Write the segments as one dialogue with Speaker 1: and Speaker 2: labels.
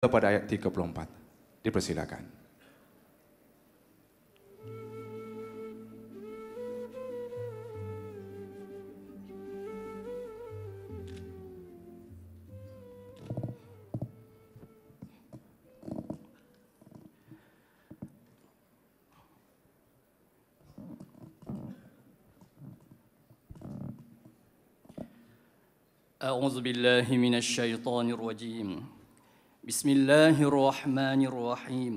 Speaker 1: kepada ayat 34. Dipersilakan.
Speaker 2: أعوذ بالله من الشيطان الرجيم بسم الله الرحمن الرحيم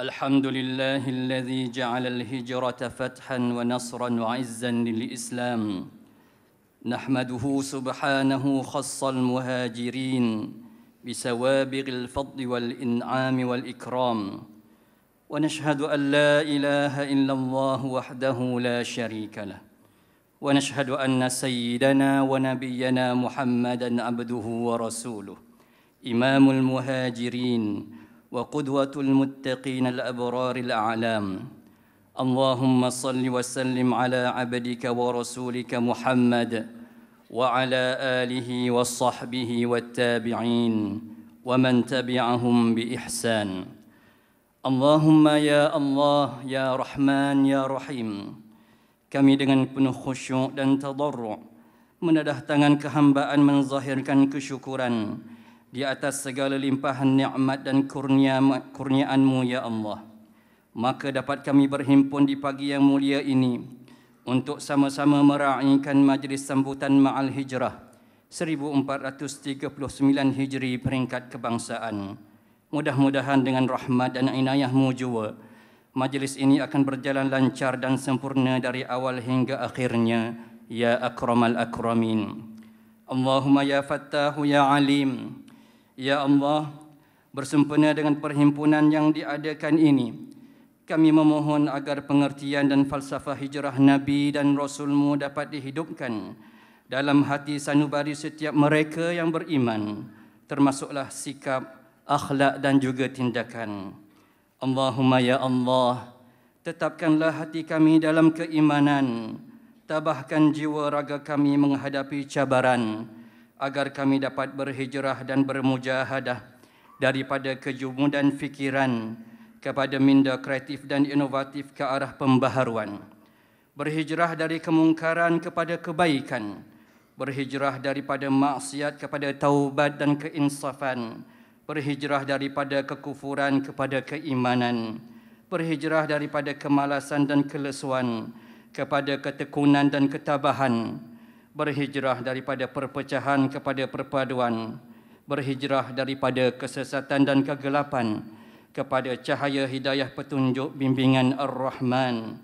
Speaker 2: الحمد لله الذي جعل الهجرة فتحا ونصرا وعزا للإسلام نحمده سبحانه خص المهاجرين بسوابغ الفضل والإنعام والإكرام ونشهد أن لا إله إلا الله وحده لا شريك له ونشهد أن سيدنا ونبينا محمدًا عبده ورسوله إمام المهاجرين وقدوة المتقين الأبرار الأعلام اللهم صل وسلم على عبدك ورسولك محمد وعلى آله وصحبه والتابعين ومن تبعهم بإحسان اللهم يا الله يا رحمن يا رحيم Kami dengan penuh khusyuk dan tadarru' menadah tangan kehambaan menzahirkan kesyukuran di atas segala limpahan nikmat dan kurnia mu ya Allah maka dapat kami berhimpun di pagi yang mulia ini untuk sama-sama meraihkan majlis sambutan Ma'al Hijrah 1439 Hijri peringkat kebangsaan. Mudah-mudahan dengan rahmat dan inayahmu jua, majlis ini akan berjalan lancar dan sempurna dari awal hingga akhirnya. Ya Akramal Akramin. Allahumma ya Fattahu ya Alim. Ya Allah, bersempena dengan perhimpunan yang diadakan ini, kami memohon agar pengertian dan falsafah hijrah Nabi dan Rasulmu dapat dihidupkan dalam hati sanubari setiap mereka yang beriman, termasuklah sikap, akhlak dan juga tindakan. Allahumma ya Allah, tetapkanlah hati kami dalam keimanan, tabahkan jiwa raga kami menghadapi cabaran, menghadapi agar kami dapat berhijrah dan bermujahadah daripada kejumudan fikiran kepada minda kreatif dan inovatif ke arah pembaharuan. Berhijrah dari kemungkaran kepada kebaikan. Berhijrah daripada maksiat kepada taubat dan keinsafan. Berhijrah daripada kekufuran kepada keimanan. Berhijrah daripada kemalasan dan kelesuan kepada ketekunan dan ketabahan berhijrah daripada perpecahan kepada perpaduan, berhijrah daripada kesesatan dan kegelapan kepada cahaya hidayah petunjuk bimbingan Ar-Rahman.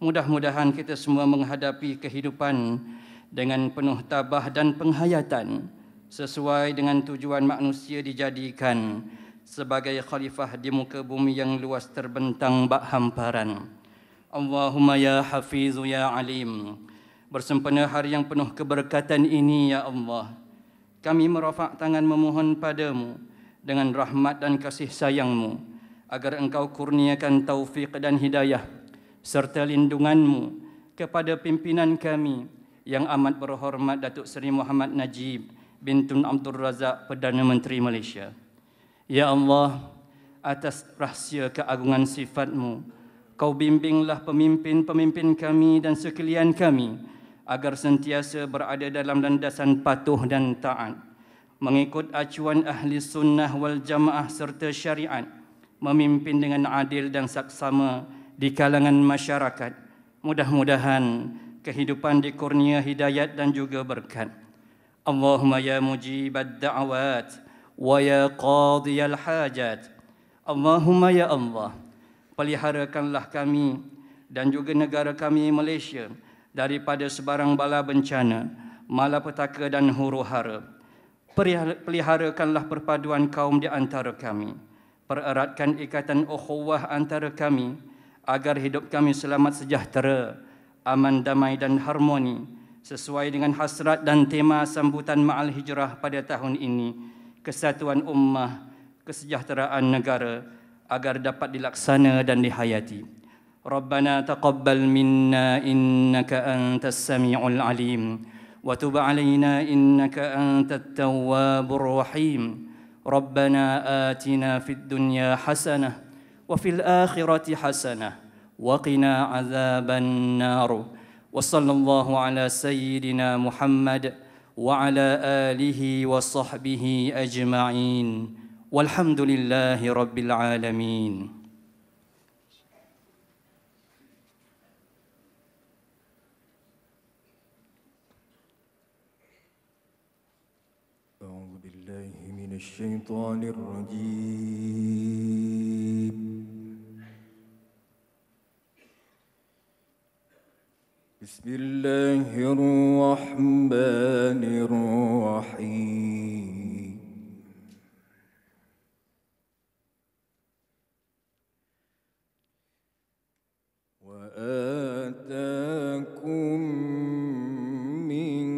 Speaker 2: Mudah-mudahan kita semua menghadapi kehidupan dengan penuh tabah dan penghayatan sesuai dengan tujuan manusia dijadikan sebagai khalifah di muka bumi yang luas terbentang bak hamparan. Allahumma ya hafizu ya alim. Bersempena hari yang penuh keberkatan ini, Ya Allah, kami merofak tangan memohon padamu dengan rahmat dan kasih sayangmu, agar engkau kurniakan taufik dan hidayah, serta lindunganmu kepada pimpinan kami yang amat berhormat Datuk Seri Muhammad Najib bin Tun Abdul Razak Perdana Menteri Malaysia. Ya Allah, atas rahsia keagungan sifatmu, kau bimbinglah pemimpin-pemimpin kami dan sekalian kami agar sentiasa berada dalam landasan patuh dan taat mengikut acuan ahli sunnah wal jamaah serta syariat memimpin dengan adil dan saksama di kalangan masyarakat mudah-mudahan kehidupan dikurnia hidayat dan juga berkat Allahumma ya mujibad da'awat wa ya qadiyal hajat Allahumma ya Allah peliharakanlah kami dan juga negara kami Malaysia daripada sebarang bala bencana, malapetaka dan huru hara. Peliharakanlah perpaduan kaum di antara kami. Pereratkan ikatan ukhuwah antara kami agar hidup kami selamat sejahtera, aman damai dan harmoni sesuai dengan hasrat dan tema sambutan Ma'al Hijrah pada tahun ini, kesatuan ummah, kesejahteraan negara agar dapat dilaksana dan dihayati. ربنا تقبل منا انك انت السميع العليم وتب علينا انك انت التواب الرحيم ربنا اتنا في الدنيا حسنه وفي الاخره حسنه وقنا عذاب النار وصلى الله على سيدنا محمد وعلى اله وصحبه اجمعين والحمد لله رب العالمين
Speaker 3: الشيطان الرجيم بسم الله الرحمن الرحيم وآتاكم من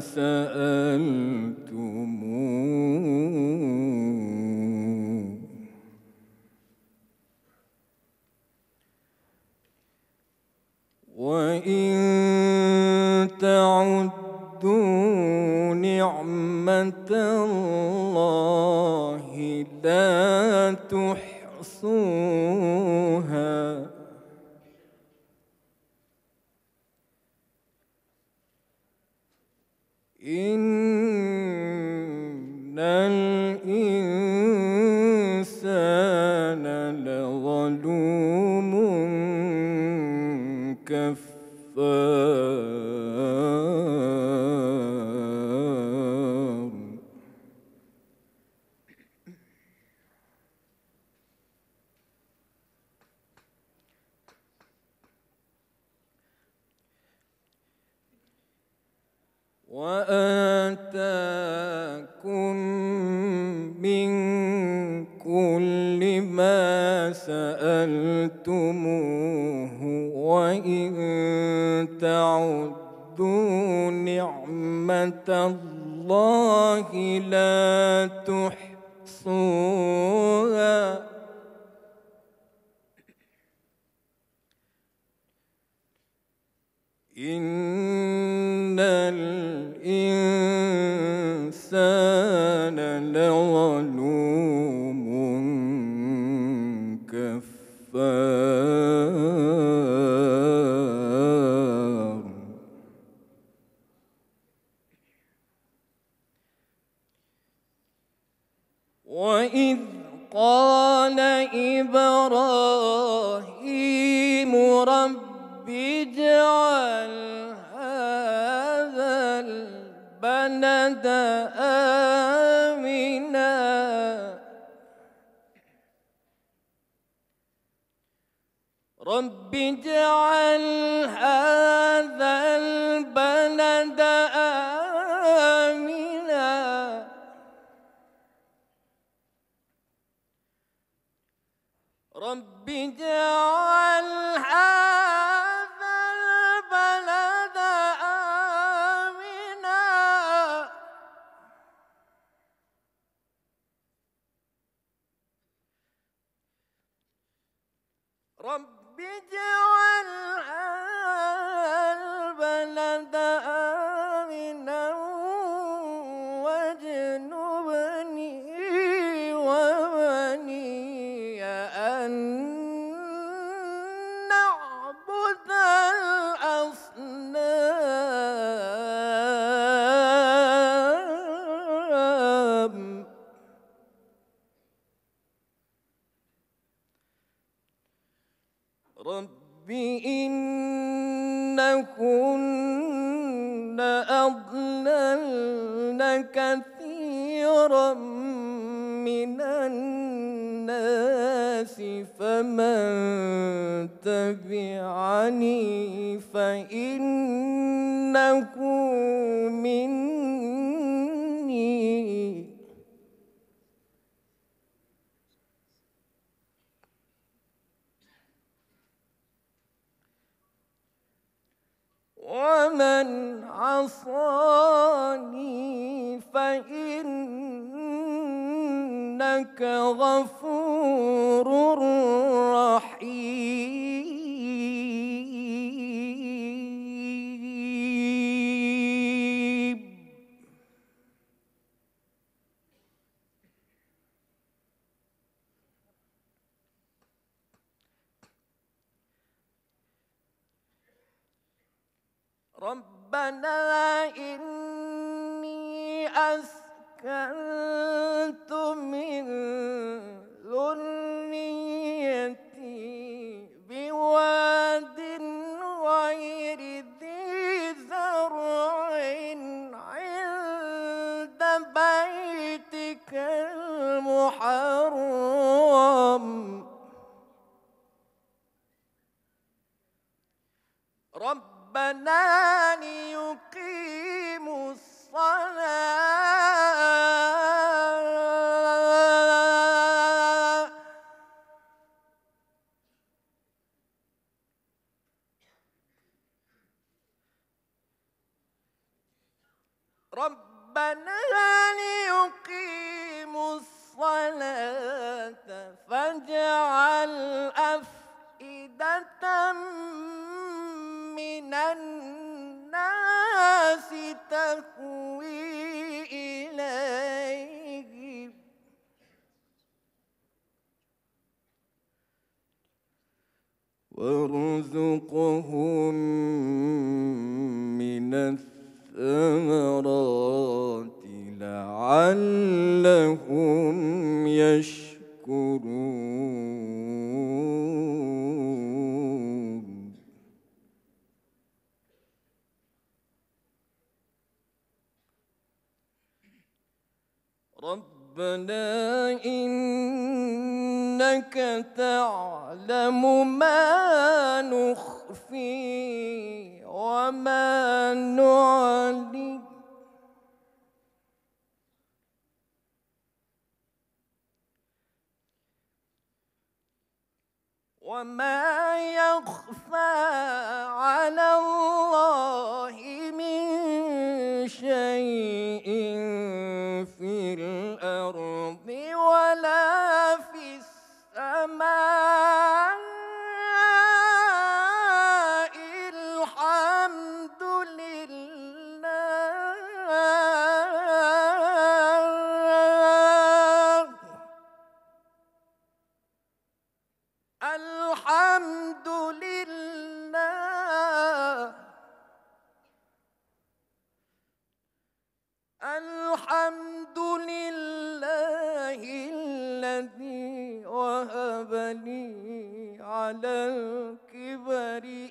Speaker 3: سألتموه وإن تعدوا نعمة الله لا تحصوها إن الإنسان لظلوم كفار آتاكم من كل ما سألتموه وإن تعدوا نعمة الله لا تحصوها إن الإنسان لظلوم ربنا إني أسكنت من ذريتي بواد غير ذي زرع عند بيتك المحرم أَبْنَاءَ الحمد لله الحمد لله الذي وهب لي على الكبر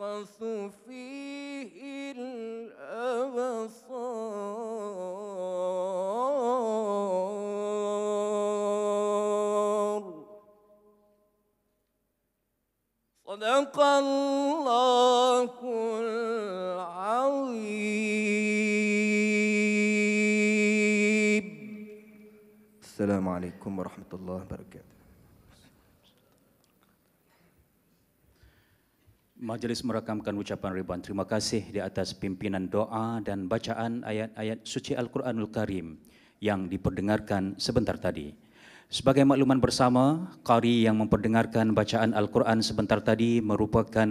Speaker 3: تبخس فيه الأبصار صدق الله العظيم السلام عليكم ورحمة الله وبركاته
Speaker 4: Majlis merakamkan ucapan ribuan terima kasih di atas pimpinan doa dan bacaan ayat-ayat suci Al-Quranul Karim yang diperdengarkan sebentar tadi. Sebagai makluman bersama, Qari yang memperdengarkan bacaan Al-Quran sebentar tadi merupakan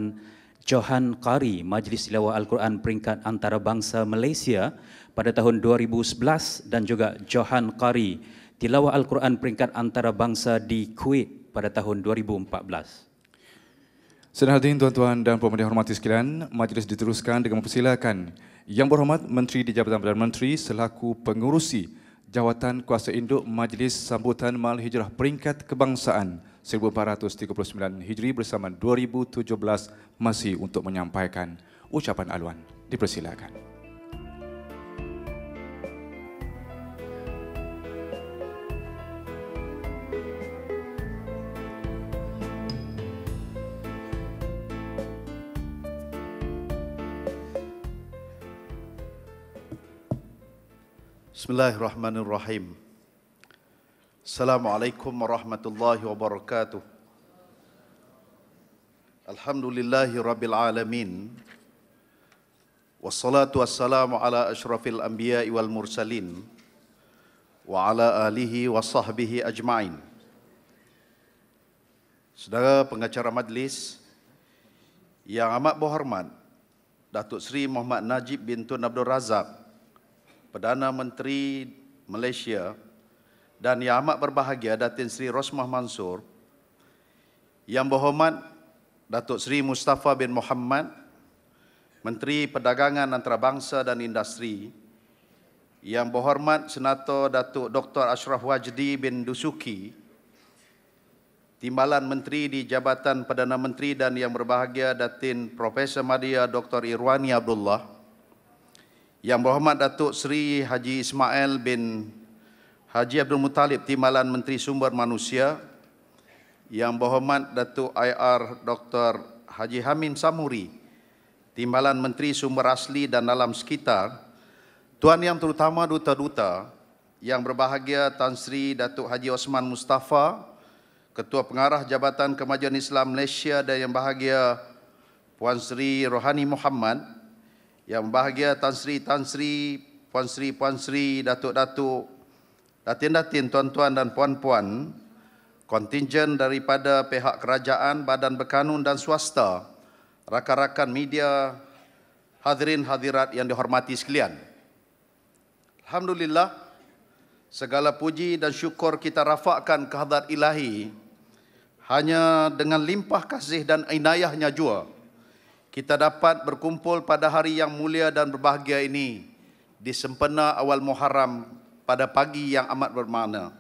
Speaker 4: Johan Qari Majlis Tilawah Al-Quran peringkat antarabangsa Malaysia pada tahun 2011 dan juga Johan Qari Tilawah Al-Quran peringkat antarabangsa di
Speaker 1: Kuwait pada tahun 2014. Sedang hadirin tuan-tuan dan puan-puan dihormati sekalian, majlis diteruskan dengan mempersilakan Yang Berhormat Menteri di Jabatan Perdana Menteri selaku pengurusi Jawatan Kuasa Induk Majlis Sambutan Mal Hijrah Peringkat Kebangsaan 1439 Hijri bersama 2017 masih untuk menyampaikan ucapan aluan. Dipersilakan.
Speaker 5: Bismillahirrahmanirrahim. Assalamualaikum warahmatullahi wabarakatuh. Alhamdulillahi rabbil alamin. Wassalatu wassalamu ala ashrafil anbiya wal mursalin. Wa ala alihi wa sahbihi ajma'in. Saudara pengacara majlis yang amat berhormat, Datuk Seri Muhammad Najib bin Tun Abdul Razak, Perdana Menteri Malaysia dan yang amat berbahagia Datin Seri Rosmah Mansur yang berhormat Datuk Seri Mustafa bin Muhammad Menteri Perdagangan Antarabangsa dan Industri yang berhormat Senator Datuk Dr. Ashraf Wajdi bin Dusuki Timbalan Menteri di Jabatan Perdana Menteri dan yang berbahagia Datin Profesor Madia Dr. Irwani Abdullah yang Berhormat Datuk Seri Haji Ismail bin Haji Abdul Muttalib Timbalan Menteri Sumber Manusia Yang Berhormat Datuk IR Dr. Haji Hamim Samuri Timbalan Menteri Sumber Asli dan Dalam Sekitar Tuan Yang Terutama Duta-Duta Yang Berbahagia Tan Sri Datuk Haji Osman Mustafa Ketua Pengarah Jabatan Kemajuan Islam Malaysia dan Yang Bahagia Puan Sri Rohani Muhammad yang bahagia Tan Sri, Tan Sri, Puan Sri, Puan Sri, Datuk-Datuk, Datin-Datin, Tuan-Tuan dan Puan-Puan, kontingen daripada pihak kerajaan, badan berkanun dan swasta, rakan-rakan media, hadirin hadirat yang dihormati sekalian. Alhamdulillah, segala puji dan syukur kita rafakkan kehadrat ilahi hanya dengan limpah kasih dan inayahnya jua. Jua kita dapat berkumpul pada hari yang mulia dan berbahagia ini di sempena awal Muharram pada pagi yang amat bermakna.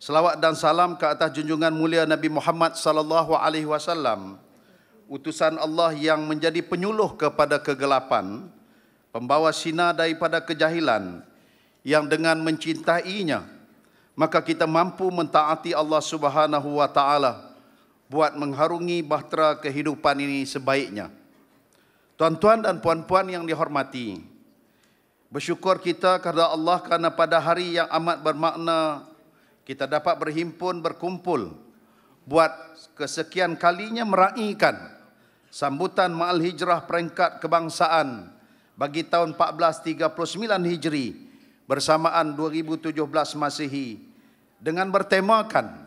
Speaker 5: Selawat dan salam ke atas junjungan mulia Nabi Muhammad sallallahu alaihi wasallam, utusan Allah yang menjadi penyuluh kepada kegelapan, pembawa sinar daripada kejahilan yang dengan mencintainya maka kita mampu mentaati Allah Subhanahu wa taala buat mengharungi bahtera kehidupan ini sebaiknya. Tuan-tuan dan puan-puan yang dihormati. Bersyukur kita kepada Allah kerana pada hari yang amat bermakna kita dapat berhimpun berkumpul buat kesekian kalinya meraihkan sambutan Maal Hijrah peringkat kebangsaan bagi tahun 1439 Hijri bersamaan 2017 Masihi dengan bertemakan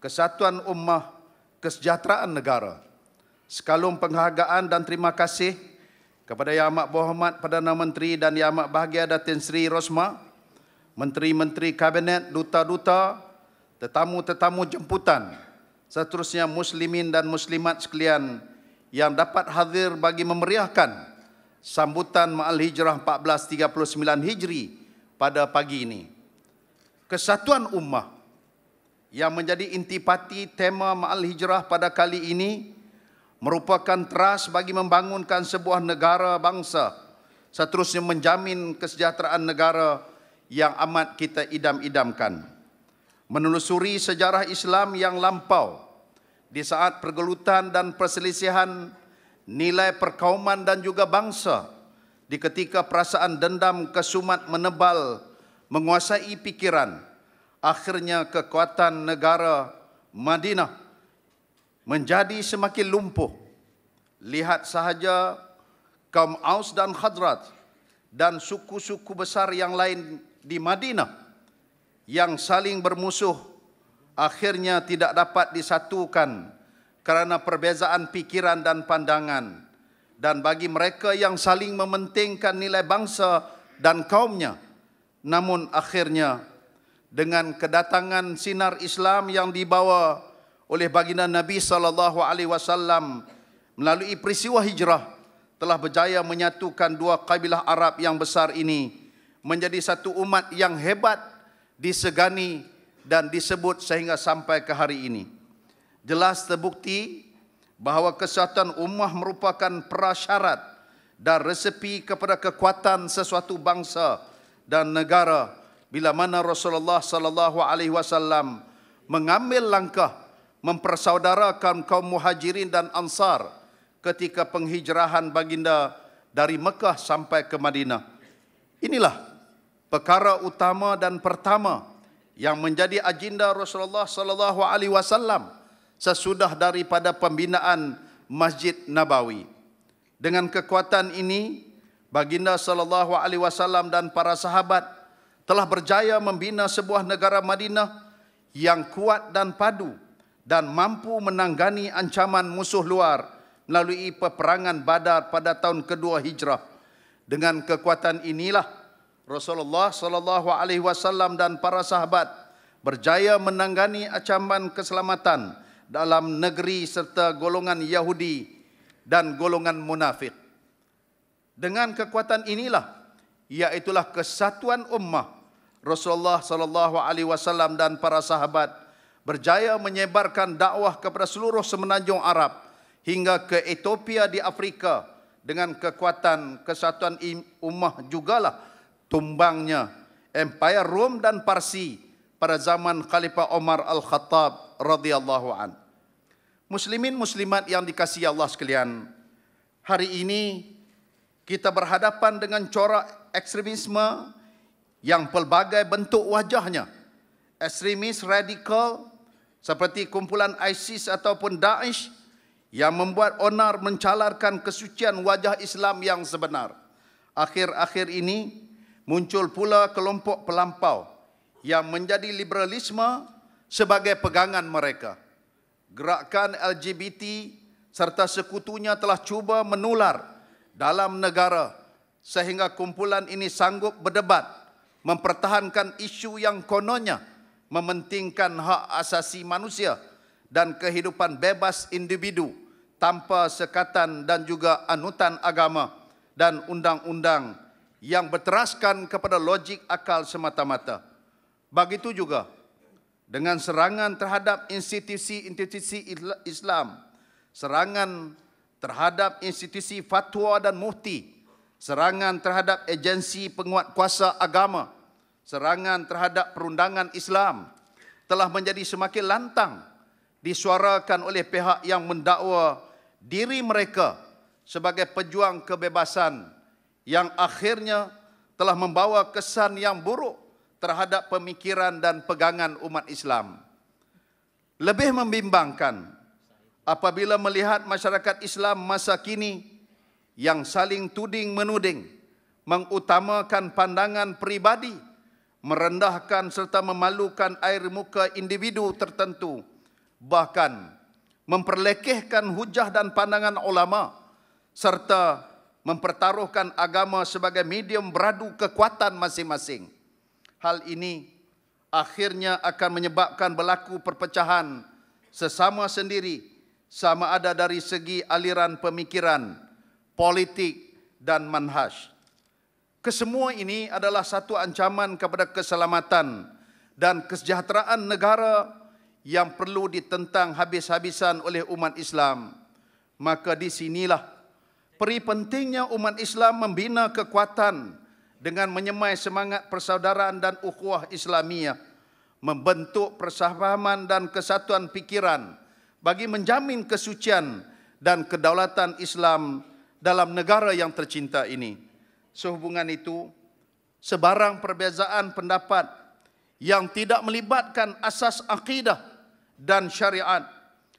Speaker 5: Kesatuan Ummah Kesejahteraan Negara sekalung penghargaan dan terima kasih kepada Yang Amat Berhormat Perdana Menteri dan Yang Amat Bahagia Datin Seri Rosma, Menteri-Menteri Kabinet, Duta-Duta, tetamu-tetamu jemputan, seterusnya Muslimin dan Muslimat sekalian yang dapat hadir bagi memeriahkan sambutan Ma'al Hijrah 1439 Hijri pada pagi ini. Kesatuan Ummah yang menjadi intipati tema Ma'al Hijrah pada kali ini adalah merupakan teras bagi membangunkan sebuah negara bangsa seterusnya menjamin kesejahteraan negara yang amat kita idam-idamkan. Menelusuri sejarah Islam yang lampau di saat pergelutan dan perselisihan nilai perkauman dan juga bangsa di ketika perasaan dendam kesumat menebal menguasai pikiran akhirnya kekuatan negara Madinah menjadi semakin lumpuh. Lihat sahaja kaum Aus dan Khadrat dan suku-suku besar yang lain di Madinah yang saling bermusuh akhirnya tidak dapat disatukan kerana perbezaan pikiran dan pandangan dan bagi mereka yang saling mementingkan nilai bangsa dan kaumnya namun akhirnya dengan kedatangan sinar Islam yang dibawa oleh baginda Nabi sallallahu alaihi wasallam melalui peristiwa hijrah telah berjaya menyatukan dua kabilah Arab yang besar ini menjadi satu umat yang hebat disegani dan disebut sehingga sampai ke hari ini. Jelas terbukti bahawa kesatuan ummah merupakan prasyarat dan resepi kepada kekuatan sesuatu bangsa dan negara bila mana Rasulullah sallallahu alaihi wasallam mengambil langkah mempersaudarakan kaum muhajirin dan ansar ketika penghijrahan baginda dari Mekah sampai ke Madinah. Inilah perkara utama dan pertama yang menjadi agenda Rasulullah sallallahu alaihi wasallam sesudah daripada pembinaan Masjid Nabawi. Dengan kekuatan ini, baginda sallallahu alaihi wasallam dan para sahabat telah berjaya membina sebuah negara Madinah yang kuat dan padu dan mampu menanggani ancaman musuh luar melalui peperangan Badar pada tahun kedua Hijrah. Dengan kekuatan inilah Rasulullah sallallahu alaihi wasallam dan para sahabat berjaya menanggani ancaman keselamatan dalam negeri serta golongan Yahudi dan golongan munafik. Dengan kekuatan inilah iaitulah kesatuan ummah Rasulullah sallallahu alaihi wasallam dan para sahabat berjaya menyebarkan dakwah kepada seluruh semenanjung Arab hingga ke Ethiopia di Afrika dengan kekuatan kesatuan ummah jugalah tumbangnya Empire Rom dan Parsi pada zaman Khalifah Omar Al-Khattab radhiyallahu an. Muslimin muslimat yang dikasihi Allah sekalian, hari ini kita berhadapan dengan corak ekstremisme yang pelbagai bentuk wajahnya. Ekstremis radikal seperti kumpulan ISIS ataupun Daesh yang membuat onar mencalarkan kesucian wajah Islam yang sebenar. Akhir-akhir ini muncul pula kelompok pelampau yang menjadi liberalisme sebagai pegangan mereka. Gerakan LGBT serta sekutunya telah cuba menular dalam negara sehingga kumpulan ini sanggup berdebat mempertahankan isu yang kononnya mementingkan hak asasi manusia dan kehidupan bebas individu tanpa sekatan dan juga anutan agama dan undang-undang yang berteraskan kepada logik akal semata-mata. Begitu juga dengan serangan terhadap institusi-institusi Islam, serangan terhadap institusi fatwa dan mufti, serangan terhadap agensi penguat kuasa agama, serangan terhadap perundangan Islam telah menjadi semakin lantang disuarakan oleh pihak yang mendakwa diri mereka sebagai pejuang kebebasan yang akhirnya telah membawa kesan yang buruk terhadap pemikiran dan pegangan umat Islam. Lebih membimbangkan apabila melihat masyarakat Islam masa kini yang saling tuding-menuding mengutamakan pandangan peribadi merendahkan serta memalukan air muka individu tertentu bahkan memperlekehkan hujah dan pandangan ulama serta mempertaruhkan agama sebagai medium beradu kekuatan masing-masing hal ini akhirnya akan menyebabkan berlaku perpecahan sesama sendiri sama ada dari segi aliran pemikiran politik dan manhaj Kesemua ini adalah satu ancaman kepada keselamatan dan kesejahteraan negara yang perlu ditentang habis-habisan oleh umat Islam. Maka di sinilah peri pentingnya umat Islam membina kekuatan dengan menyemai semangat persaudaraan dan ukhuwah Islamiah, membentuk persahabatan dan kesatuan pikiran bagi menjamin kesucian dan kedaulatan Islam dalam negara yang tercinta ini sehubungan itu, sebarang perbezaan pendapat yang tidak melibatkan asas akidah dan syariat,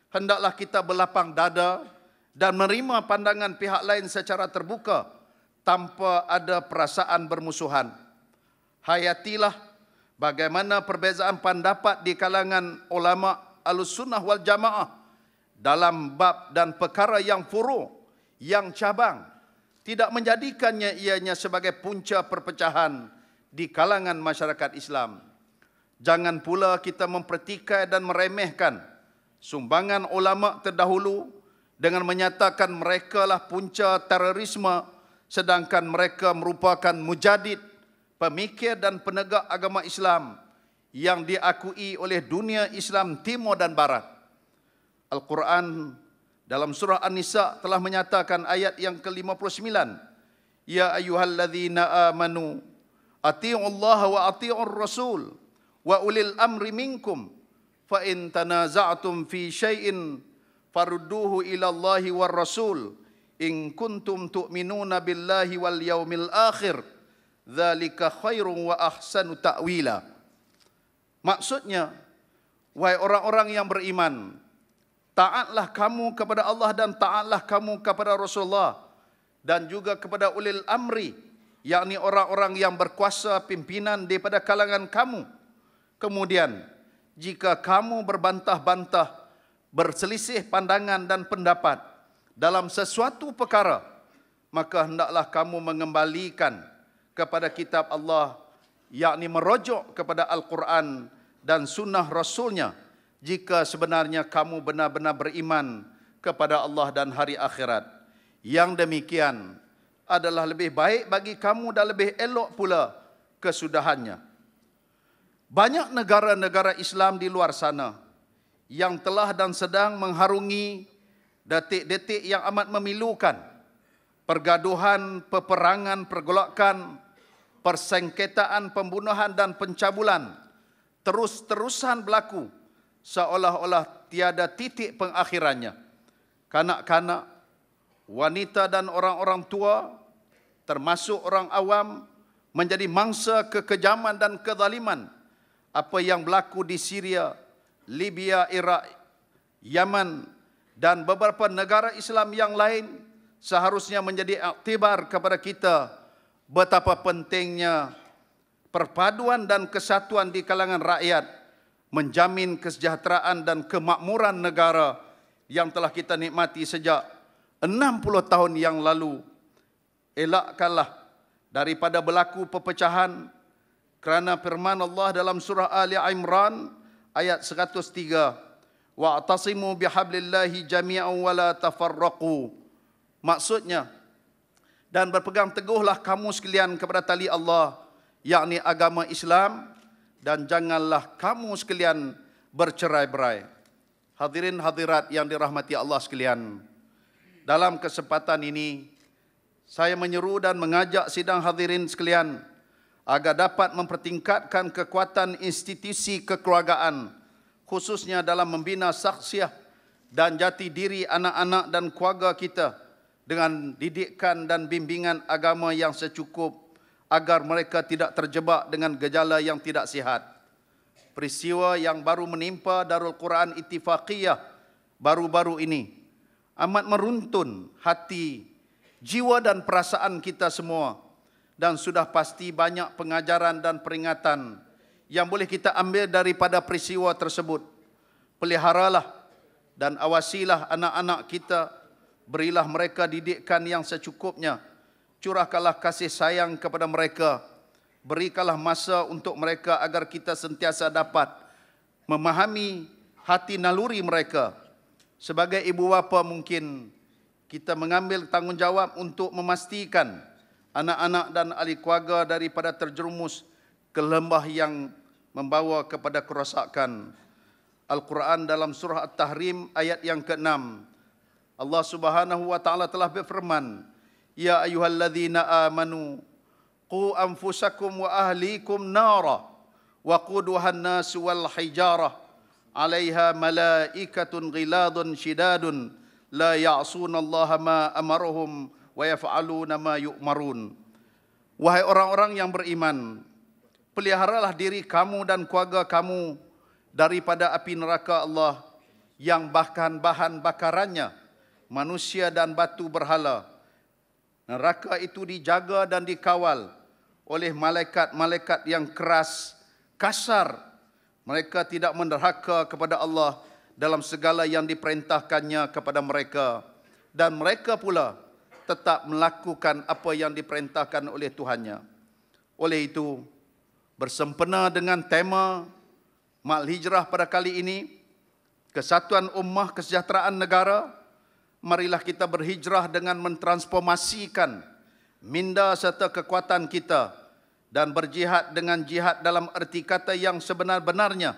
Speaker 5: hendaklah kita berlapang dada dan menerima pandangan pihak lain secara terbuka tanpa ada perasaan bermusuhan. Hayatilah bagaimana perbezaan pendapat di kalangan ulama alus sunnah wal jamaah dalam bab dan perkara yang furu, yang cabang tidak menjadikannya ianya sebagai punca perpecahan di kalangan masyarakat Islam. Jangan pula kita mempertikai dan meremehkan sumbangan ulama terdahulu dengan menyatakan mereka lah punca terorisme sedangkan mereka merupakan mujadid, pemikir dan penegak agama Islam yang diakui oleh dunia Islam timur dan barat. Al-Quran dalam surah An-Nisa telah menyatakan ayat yang ke-59. Ya ayuhalladzina amanu ati'ullaha wa ati'ur rasul wa ulil amri minkum fa in tanaza'tum fi syai'in farudduhu ila Allahi war rasul in kuntum tu'minuna billahi wal yaumil akhir dzalika khairun wa ahsanu ta'wila. Maksudnya wahai orang-orang yang beriman taatlah kamu kepada Allah dan taatlah kamu kepada Rasulullah dan juga kepada ulil amri yakni orang-orang yang berkuasa pimpinan daripada kalangan kamu kemudian jika kamu berbantah-bantah berselisih pandangan dan pendapat dalam sesuatu perkara maka hendaklah kamu mengembalikan kepada kitab Allah yakni merujuk kepada al-Quran dan sunnah rasulnya jika sebenarnya kamu benar-benar beriman kepada Allah dan hari akhirat. Yang demikian adalah lebih baik bagi kamu dan lebih elok pula kesudahannya. Banyak negara-negara Islam di luar sana yang telah dan sedang mengharungi detik-detik yang amat memilukan. Pergaduhan, peperangan, pergolakan, persengketaan, pembunuhan dan pencabulan terus-terusan berlaku seolah-olah tiada titik pengakhirannya. Kanak-kanak, wanita dan orang-orang tua, termasuk orang awam, menjadi mangsa kekejaman dan kezaliman. Apa yang berlaku di Syria, Libya, Iraq, Yaman dan beberapa negara Islam yang lain seharusnya menjadi aktibar kepada kita betapa pentingnya perpaduan dan kesatuan di kalangan rakyat menjamin kesejahteraan dan kemakmuran negara yang telah kita nikmati sejak 60 tahun yang lalu. Elakkanlah daripada berlaku pepecahan kerana firman Allah dalam surah Ali Imran ayat 103 atasimu bihablillahi jami'an wala tafarraqu maksudnya dan berpegang teguhlah kamu sekalian kepada tali Allah yakni agama Islam dan janganlah kamu sekalian bercerai-berai. Hadirin hadirat yang dirahmati Allah sekalian. Dalam kesempatan ini saya menyeru dan mengajak sidang hadirin sekalian agar dapat mempertingkatkan kekuatan institusi kekeluargaan khususnya dalam membina saksiah dan jati diri anak-anak dan keluarga kita dengan didikan dan bimbingan agama yang secukup agar mereka tidak terjebak dengan gejala yang tidak sihat. Peristiwa yang baru menimpa Darul Quran Ittifaqiyah baru-baru ini amat meruntun hati, jiwa dan perasaan kita semua dan sudah pasti banyak pengajaran dan peringatan yang boleh kita ambil daripada peristiwa tersebut. Peliharalah dan awasilah anak-anak kita, berilah mereka didikan yang secukupnya curahkanlah kasih sayang kepada mereka. Berikanlah masa untuk mereka agar kita sentiasa dapat memahami hati naluri mereka. Sebagai ibu bapa mungkin kita mengambil tanggungjawab untuk memastikan anak-anak dan ahli keluarga daripada terjerumus ke lembah yang membawa kepada kerosakan. Al-Quran dalam surah At-Tahrim ayat yang ke-6. Allah Subhanahu wa taala telah berfirman, Ya ayuhalladzina amanu Ku anfusakum wa ahlikum nara Wa quduhan nasu wal hijarah Alaiha malaikatun ghiladun shidadun La ya'sunallaha ma amaruhum Wa yaf'aluna ma yu'marun Wahai orang-orang yang beriman Peliharalah diri kamu dan keluarga kamu Daripada api neraka Allah Yang bahkan bahan bakarannya Manusia dan batu berhala Manusia dan batu berhala Neraka itu dijaga dan dikawal oleh malaikat-malaikat yang keras, kasar. Mereka tidak menderhaka kepada Allah dalam segala yang diperintahkannya kepada mereka. Dan mereka pula tetap melakukan apa yang diperintahkan oleh Tuhannya. Oleh itu, bersempena dengan tema Mal Hijrah pada kali ini, Kesatuan Ummah Kesejahteraan Negara, marilah kita berhijrah dengan mentransformasikan minda serta kekuatan kita dan berjihad dengan jihad dalam erti kata yang sebenar-benarnya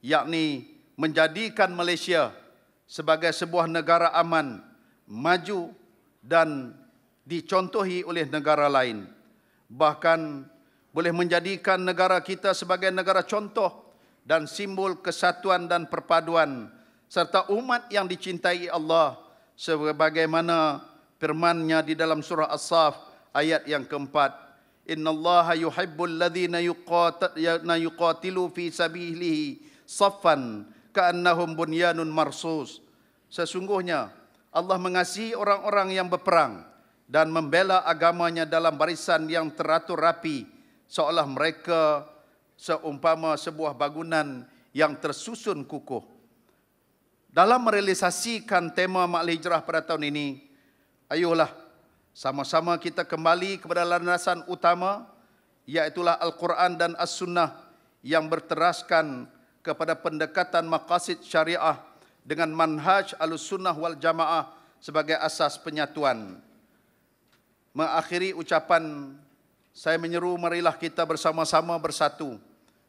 Speaker 5: yakni menjadikan Malaysia sebagai sebuah negara aman, maju dan dicontohi oleh negara lain. Bahkan boleh menjadikan negara kita sebagai negara contoh dan simbol kesatuan dan perpaduan serta umat yang dicintai Allah sebagaimana firmannya di dalam surah As-Saf ayat yang keempat. Inna Allah yuhibbul ladhina yuqatilu fi sabihlihi saffan ka'annahum bunyanun marsus. Sesungguhnya Allah mengasihi orang-orang yang berperang dan membela agamanya dalam barisan yang teratur rapi seolah mereka seumpama sebuah bangunan yang tersusun kukuh dalam merealisasikan tema makna hijrah pada tahun ini, ayolah sama-sama kita kembali kepada landasan utama iaitulah Al-Quran dan As-Sunnah yang berteraskan kepada pendekatan makasid syariah dengan manhaj al-sunnah wal-jamaah sebagai asas penyatuan. Mengakhiri ucapan, saya menyeru marilah kita bersama-sama bersatu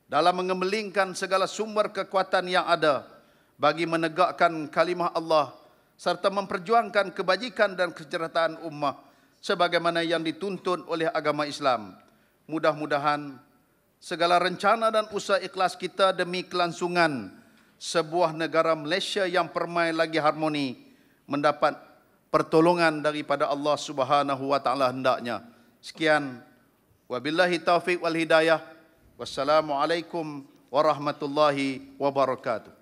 Speaker 5: dalam mengembelingkan segala sumber kekuatan yang ada bagi menegakkan kalimah Allah serta memperjuangkan kebajikan dan kesejahteraan ummah sebagaimana yang dituntut oleh agama Islam. Mudah-mudahan segala rencana dan usaha ikhlas kita demi kelangsungan sebuah negara Malaysia yang permai lagi harmoni mendapat pertolongan daripada Allah Subhanahu wa taala hendaknya. Sekian wabillahi taufik wal hidayah. Wassalamualaikum warahmatullahi wabarakatuh.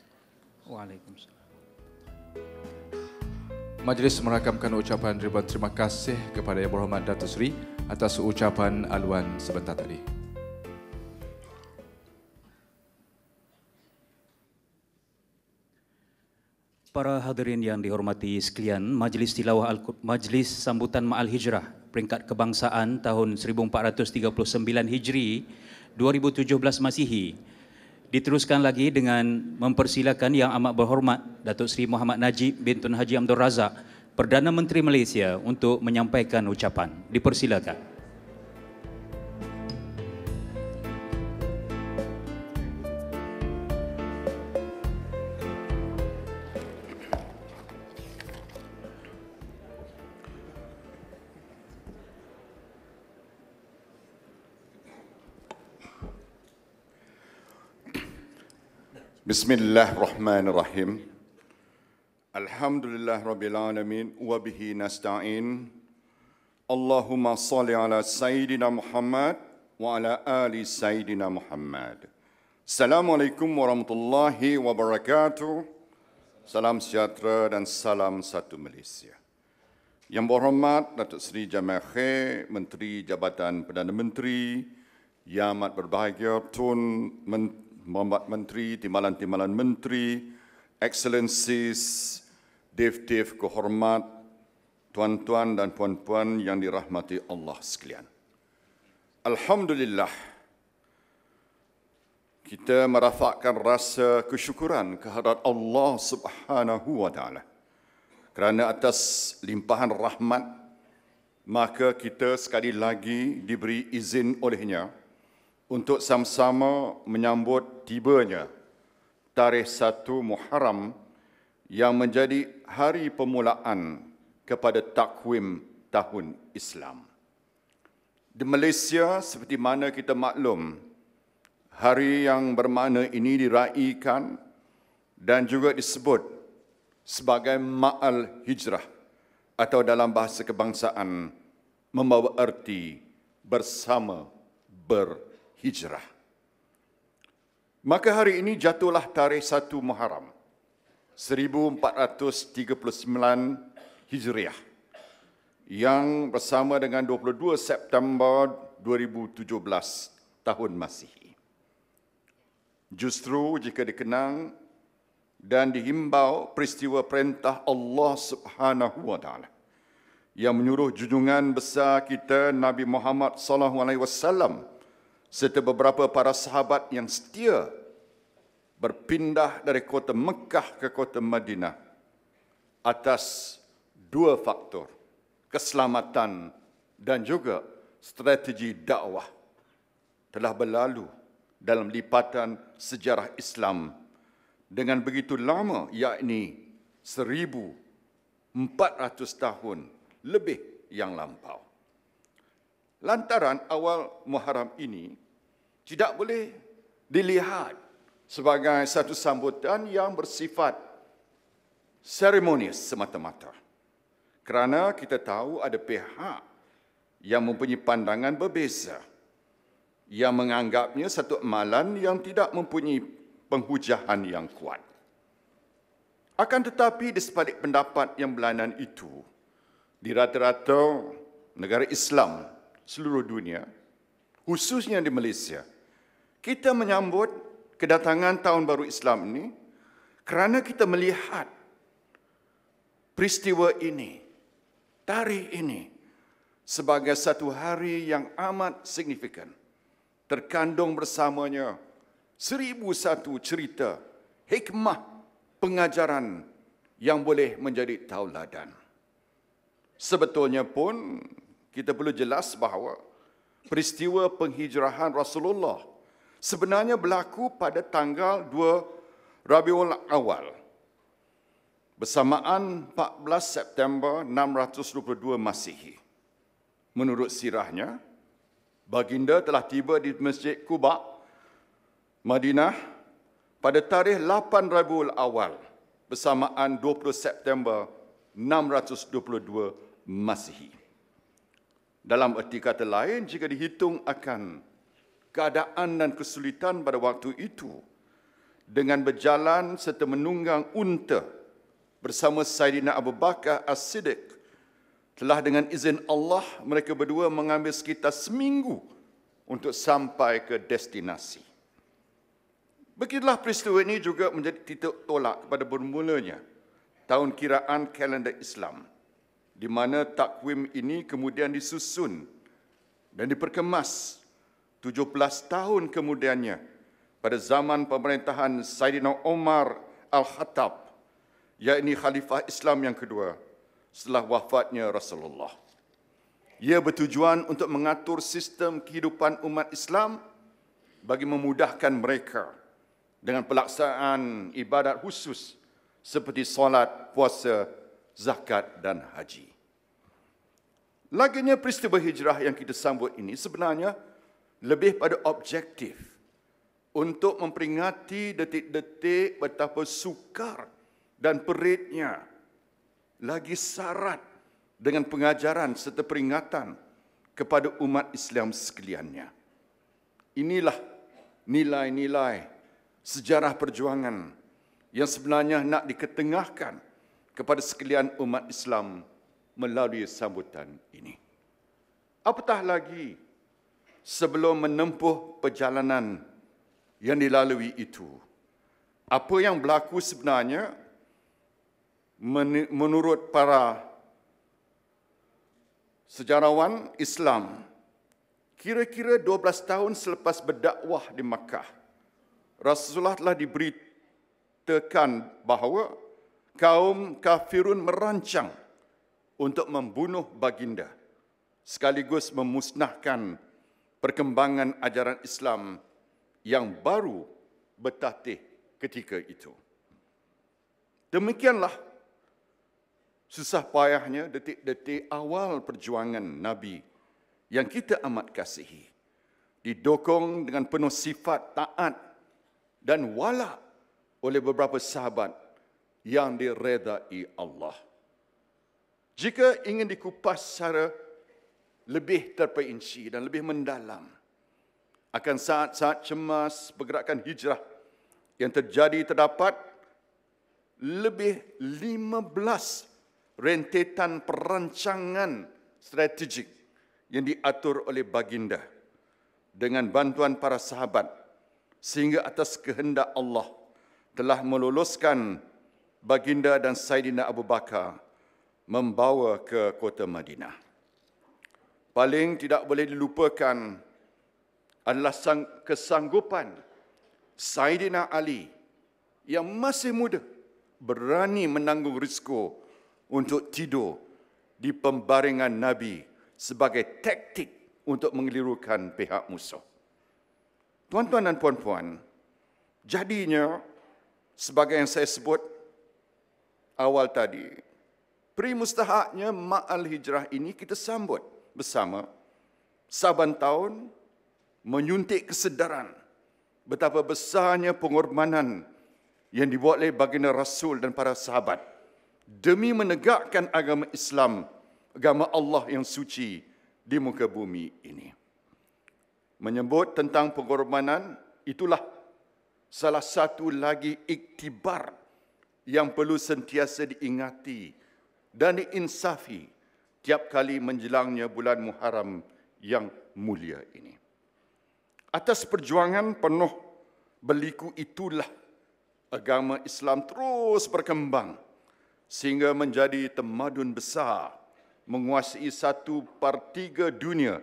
Speaker 1: Majlis merakamkan ucapan ribuan terima kasih kepada Yang Berhormat Datuk Seri atas ucapan aluan sebentar tadi.
Speaker 4: Para hadirin yang dihormati sekalian, Majlis Tilawah Al Majlis Sambutan Ma'al Hijrah peringkat kebangsaan tahun 1439 Hijri 2017 Masihi diteruskan lagi dengan mempersilakan yang amat berhormat Datuk Seri Muhammad Najib bin Tun Haji Abdul Razak Perdana Menteri Malaysia untuk menyampaikan ucapan. Dipersilakan.
Speaker 6: Bismillahirrahmanirrahim. Alhamdulillah Rabbil Alamin wa bihi nasta'in. Allahumma salli ala Sayyidina Muhammad wa ala ali Sayyidina Muhammad. Assalamualaikum warahmatullahi wabarakatuh. Salam sejahtera dan salam satu Malaysia. Yang berhormat Datuk Seri Jamal Khair, Menteri Jabatan Perdana Menteri, Yang amat berbahagia Tun Menteri, Muhammad Menteri, Timbalan-Timbalan Menteri, Excellencies, Dev-Dev Kehormat, Tuan-Tuan dan Puan-Puan yang dirahmati Allah sekalian. Alhamdulillah, kita merafakkan rasa kesyukuran kehadrat Allah Subhanahu Wa kerana atas limpahan rahmat maka kita sekali lagi diberi izin olehnya untuk sama-sama menyambut tibanya tarikh 1 Muharram yang menjadi hari permulaan kepada takwim tahun Islam. Di Malaysia seperti mana kita maklum hari yang bermakna ini diraikan dan juga disebut sebagai Ma'al Hijrah atau dalam bahasa kebangsaan membawa erti bersama berhijrah. Maka hari ini jatuhlah tarikh 1 Muharram 1439 Hijriah yang bersama dengan 22 September 2017 tahun Masihi. Justru jika dikenang dan dihimbau peristiwa perintah Allah Subhanahu wa taala yang menyuruh junjungan besar kita Nabi Muhammad sallallahu alaihi wasallam serta beberapa para sahabat yang setia berpindah dari kota Mekah ke kota Madinah atas dua faktor, keselamatan dan juga strategi dakwah telah berlalu dalam lipatan sejarah Islam dengan begitu lama yakni 1400 tahun lebih yang lampau. Lantaran awal Muharram ini, tidak boleh dilihat sebagai satu sambutan yang bersifat seremonis semata-mata. Kerana kita tahu ada pihak yang mempunyai pandangan berbeza yang menganggapnya satu amalan yang tidak mempunyai penghujahan yang kuat. Akan tetapi di sebalik pendapat yang belanan itu, di rata-rata negara Islam seluruh dunia, khususnya di Malaysia, kita menyambut kedatangan tahun baru Islam ini kerana kita melihat peristiwa ini, tarikh ini sebagai satu hari yang amat signifikan. Terkandung bersamanya seribu satu cerita, hikmah, pengajaran yang boleh menjadi tauladan. Sebetulnya pun kita perlu jelas bahawa peristiwa penghijrahan Rasulullah sebenarnya berlaku pada tanggal 2 Rabiul Awal bersamaan 14 September 622 Masihi. Menurut sirahnya, baginda telah tiba di Masjid Kuba, Madinah pada tarikh 8 Rabiul Awal bersamaan 20 September 622 Masihi. Dalam erti kata lain, jika dihitung akan keadaan dan kesulitan pada waktu itu dengan berjalan serta menunggang unta bersama Saidina Abu Bakar As-Siddiq telah dengan izin Allah mereka berdua mengambil sekitar seminggu untuk sampai ke destinasi. Begitulah peristiwa ini juga menjadi titik tolak kepada bermulanya tahun kiraan kalender Islam di mana takwim ini kemudian disusun dan diperkemas 17 tahun kemudiannya pada zaman pemerintahan Saidina Omar Al-Khattab yakni khalifah Islam yang kedua setelah wafatnya Rasulullah. Ia bertujuan untuk mengatur sistem kehidupan umat Islam bagi memudahkan mereka dengan pelaksanaan ibadat khusus seperti solat, puasa, zakat dan haji. Laginya peristiwa hijrah yang kita sambut ini sebenarnya lebih pada objektif untuk memperingati detik-detik betapa sukar dan peritnya lagi syarat dengan pengajaran serta peringatan kepada umat Islam sekaliannya. Inilah nilai-nilai sejarah perjuangan yang sebenarnya nak diketengahkan kepada sekalian umat Islam melalui sambutan ini. Apatah lagi sebelum menempuh perjalanan yang dilalui itu. Apa yang berlaku sebenarnya menurut para sejarawan Islam kira-kira 12 tahun selepas berdakwah di Makkah Rasulullah telah diberitakan bahawa kaum kafirun merancang untuk membunuh baginda sekaligus memusnahkan perkembangan ajaran Islam yang baru bertatih ketika itu. Demikianlah susah payahnya detik-detik awal perjuangan Nabi yang kita amat kasihi. Didokong dengan penuh sifat taat dan wala oleh beberapa sahabat yang diredai Allah. Jika ingin dikupas secara lebih terperinci dan lebih mendalam akan saat-saat cemas pergerakan hijrah yang terjadi terdapat lebih 15 rentetan perancangan strategik yang diatur oleh baginda dengan bantuan para sahabat sehingga atas kehendak Allah telah meluluskan baginda dan Saidina Abu Bakar membawa ke kota Madinah paling tidak boleh dilupakan adalah kesanggupan Saidina Ali yang masih muda berani menanggung risiko untuk tidur di pembaringan Nabi sebagai taktik untuk mengelirukan pihak musuh. Tuan-tuan dan puan-puan, jadinya sebagai yang saya sebut awal tadi, peri mustahaknya Ma'al Hijrah ini kita sambut bersama saban tahun menyuntik kesedaran betapa besarnya pengorbanan yang dibuat oleh baginda Rasul dan para sahabat demi menegakkan agama Islam, agama Allah yang suci di muka bumi ini. Menyebut tentang pengorbanan, itulah salah satu lagi iktibar yang perlu sentiasa diingati dan diinsafi. Setiap kali menjelangnya bulan Muharram yang mulia ini. Atas perjuangan penuh beliku itulah agama Islam terus berkembang sehingga menjadi temadun besar menguasai satu per tiga dunia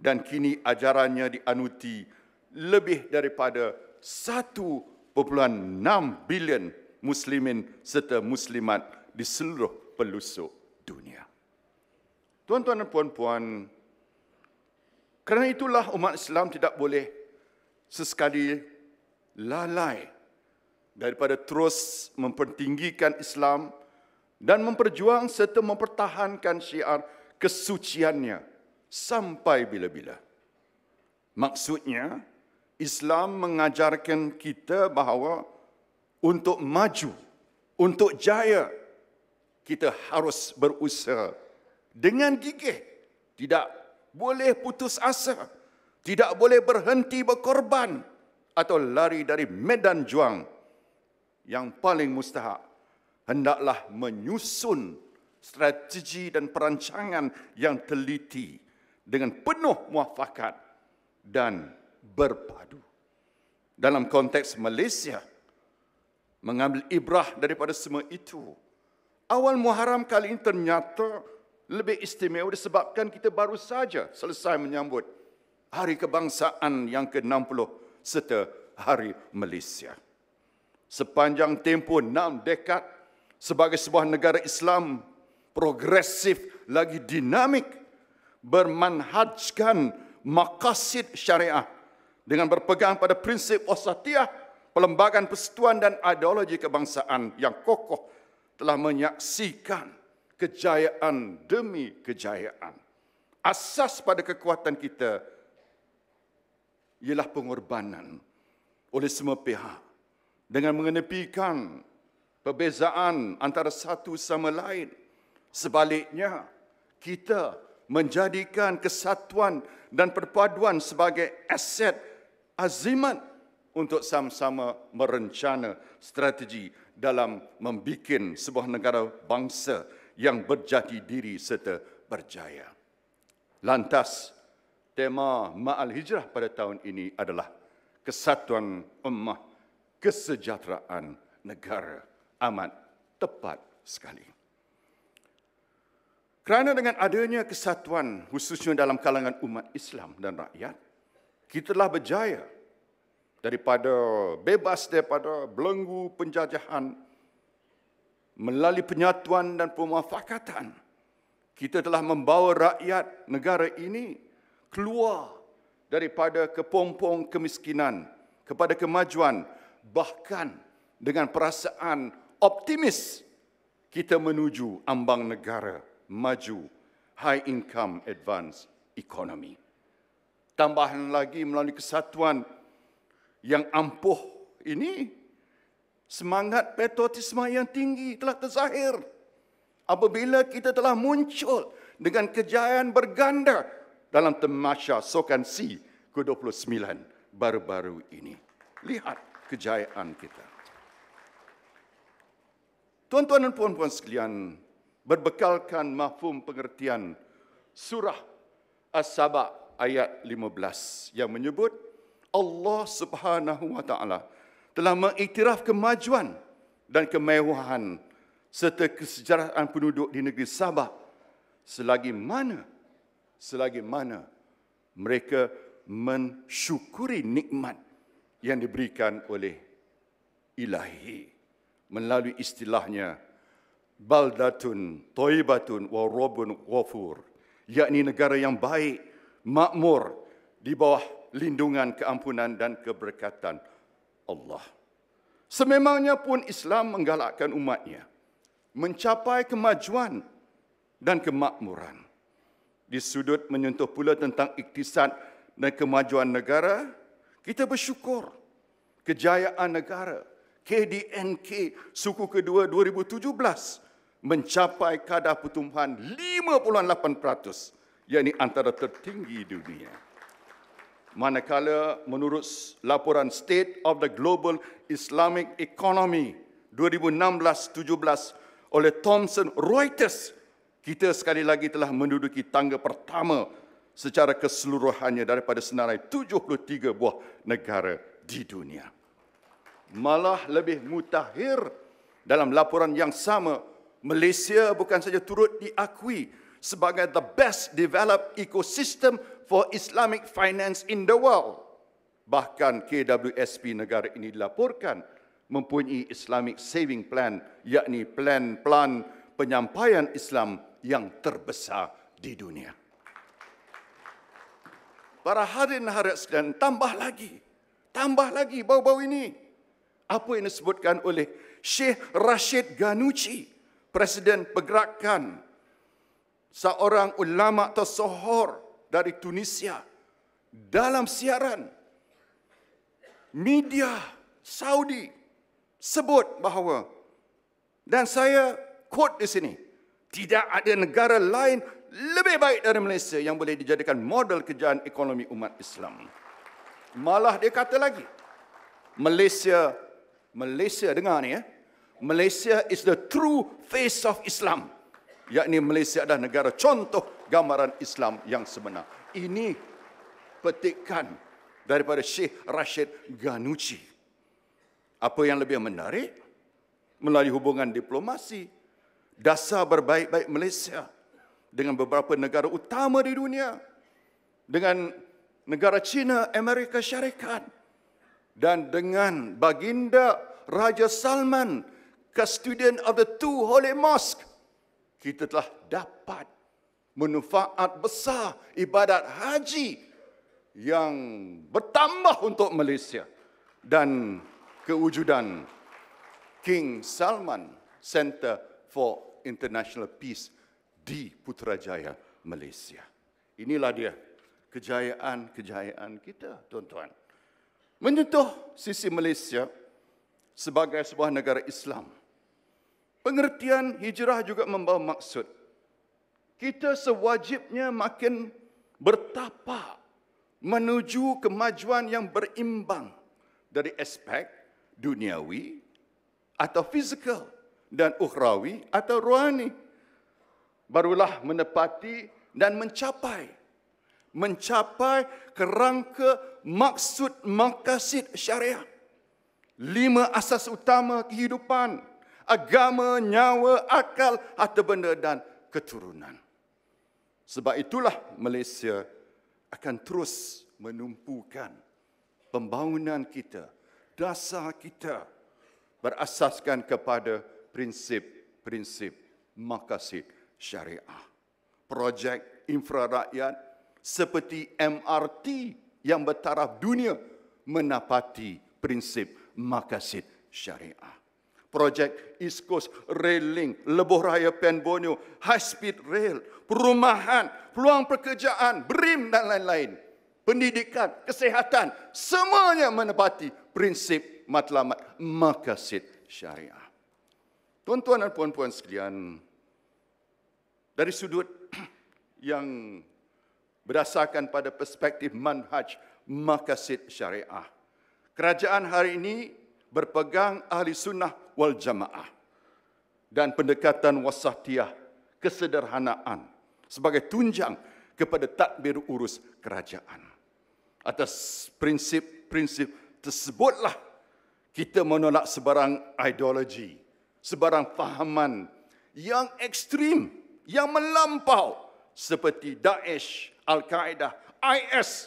Speaker 6: dan kini ajarannya dianuti lebih daripada 1.6 bilion muslimin serta muslimat di seluruh pelusuk dunia. Tuan-tuan dan puan-puan, kerana itulah umat Islam tidak boleh sesekali lalai daripada terus mempertinggikan Islam dan memperjuang serta mempertahankan syiar kesuciannya sampai bila-bila. Maksudnya, Islam mengajarkan kita bahawa untuk maju, untuk jaya, kita harus berusaha dengan gigih. Tidak boleh putus asa. Tidak boleh berhenti berkorban. Atau lari dari medan juang. Yang paling mustahak. Hendaklah menyusun strategi dan perancangan yang teliti. Dengan penuh muafakat dan berpadu. Dalam konteks Malaysia, mengambil ibrah daripada semua itu. Awal Muharram kali ini ternyata lebih istimewa disebabkan kita baru saja selesai menyambut Hari Kebangsaan yang ke-60 serta Hari Malaysia. Sepanjang tempoh enam dekad sebagai sebuah negara Islam progresif lagi dinamik bermanhajkan makasid syariah dengan berpegang pada prinsip wasatiyah pelembagaan persetuan dan ideologi kebangsaan yang kokoh telah menyaksikan kejayaan demi kejayaan. Asas pada kekuatan kita ialah pengorbanan oleh semua pihak dengan mengenepikan perbezaan antara satu sama lain. Sebaliknya, kita menjadikan kesatuan dan perpaduan sebagai aset azimat untuk sama-sama merencana strategi dalam membuat sebuah negara bangsa yang berjati diri serta berjaya. Lantas, tema Ma'al Hijrah pada tahun ini adalah kesatuan ummah, kesejahteraan negara. Amat tepat sekali. Kerana dengan adanya kesatuan khususnya dalam kalangan umat Islam dan rakyat, kita telah berjaya daripada bebas daripada belenggu penjajahan melalui penyatuan dan pemufakatan kita telah membawa rakyat negara ini keluar daripada kepompong kemiskinan kepada kemajuan bahkan dengan perasaan optimis kita menuju ambang negara maju high income advanced economy tambahan lagi melalui kesatuan yang ampuh ini Semangat patriotisme yang tinggi telah terzahir. Apabila kita telah muncul dengan kejayaan berganda dalam temasya Sokan C ke-29 baru-baru ini. Lihat kejayaan kita. Tuan-tuan dan puan-puan sekalian, berbekalkan mafhum pengertian surah As-Saba ayat 15 yang menyebut Allah Subhanahu wa taala telah mengiktiraf kemajuan dan kemewahan serta kesejarahan penduduk di negeri Sabah selagi mana selagi mana mereka mensyukuri nikmat yang diberikan oleh Ilahi melalui istilahnya baldatun toibatun wa robun wafur yakni negara yang baik makmur di bawah lindungan keampunan dan keberkatan Allah. Sememangnya pun Islam menggalakkan umatnya mencapai kemajuan dan kemakmuran. Di sudut menyentuh pula tentang iktisad dan kemajuan negara, kita bersyukur kejayaan negara KDNK suku kedua 2017 mencapai kadar pertumbuhan 58% yakni antara tertinggi dunia. Manakala menurut laporan State of the Global Islamic Economy 2016-17 oleh Thomson Reuters, kita sekali lagi telah menduduki tangga pertama secara keseluruhannya daripada senarai 73 buah negara di dunia. Malah lebih mutakhir dalam laporan yang sama, Malaysia bukan saja turut diakui sebagai the best developed ecosystem for Islamic Finance in the World. Bahkan KWSP negara ini dilaporkan mempunyai Islamic Saving Plan, yakni plan-plan penyampaian Islam yang terbesar di dunia. Para hadirin harap sekalian, tambah lagi. Tambah lagi bau-bau ini. Apa yang disebutkan oleh Syekh Rashid Ganuci, Presiden Pergerakan, seorang ulama tersohor dari Tunisia dalam siaran media Saudi sebut bahawa dan saya quote di sini tidak ada negara lain lebih baik dari Malaysia yang boleh dijadikan model kejayaan ekonomi umat Islam. Malah dia kata lagi, Malaysia, Malaysia dengar ni ya, Malaysia is the true face of Islam. Yakni Malaysia adalah negara contoh gambaran Islam yang sebenar. Ini petikan daripada Syekh Rashid Ganuchi. Apa yang lebih menarik? Melalui hubungan diplomasi, dasar berbaik-baik Malaysia dengan beberapa negara utama di dunia, dengan negara China, Amerika Syarikat, dan dengan baginda Raja Salman, custodian of the two holy mosque, kita telah dapat manfaat besar ibadat haji yang bertambah untuk Malaysia dan kewujudan King Salman Center for International Peace di Putrajaya, Malaysia. Inilah dia kejayaan-kejayaan kita, tuan-tuan. Menyentuh sisi Malaysia sebagai sebuah negara Islam. Pengertian hijrah juga membawa maksud kita sewajibnya makin bertapa menuju kemajuan yang berimbang dari aspek duniawi atau fizikal dan ukhrawi atau rohani barulah menepati dan mencapai mencapai kerangka maksud makasid syariah lima asas utama kehidupan agama nyawa akal harta benda dan keturunan sebab itulah Malaysia akan terus menumpukan pembangunan kita, dasar kita berasaskan kepada prinsip-prinsip makasih syariah. Projek infrarakyat seperti MRT yang bertaraf dunia menapati prinsip makasih syariah projek East Coast Rail Link, Lebuh Raya Pen Bonio, High Speed Rail, perumahan, peluang pekerjaan, BRIM dan lain-lain. Pendidikan, Kesehatan, semuanya menepati prinsip matlamat makasid syariah. Tuan-tuan dan puan-puan sekalian, dari sudut yang berdasarkan pada perspektif manhaj makasid syariah, kerajaan hari ini berpegang ahli sunnah wal jamaah dan pendekatan wasatiyah kesederhanaan sebagai tunjang kepada takbir urus kerajaan. Atas prinsip-prinsip tersebutlah kita menolak sebarang ideologi, sebarang fahaman yang ekstrim, yang melampau seperti Daesh, Al-Qaeda, IS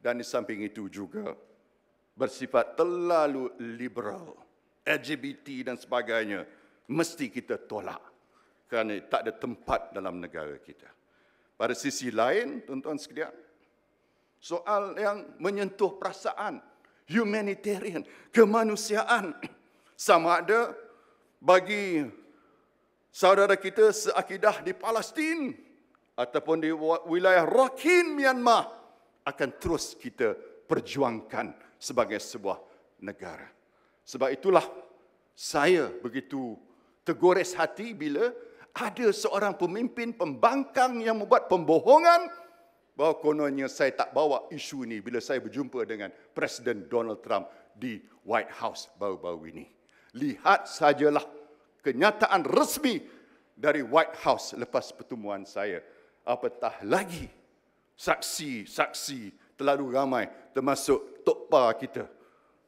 Speaker 6: dan di samping itu juga bersifat terlalu liberal. LGBT dan sebagainya mesti kita tolak kerana tak ada tempat dalam negara kita. Pada sisi lain, tuan-tuan sekalian, soal yang menyentuh perasaan humanitarian, kemanusiaan sama ada bagi saudara kita seakidah di Palestin ataupun di wilayah Rakhine Myanmar akan terus kita perjuangkan sebagai sebuah negara. Sebab itulah saya begitu tergores hati bila ada seorang pemimpin pembangkang yang membuat pembohongan bahawa kononnya saya tak bawa isu ini bila saya berjumpa dengan Presiden Donald Trump di White House baru-baru ini. Lihat sajalah kenyataan resmi dari White House lepas pertemuan saya. Apatah lagi saksi-saksi terlalu ramai termasuk tokpa kita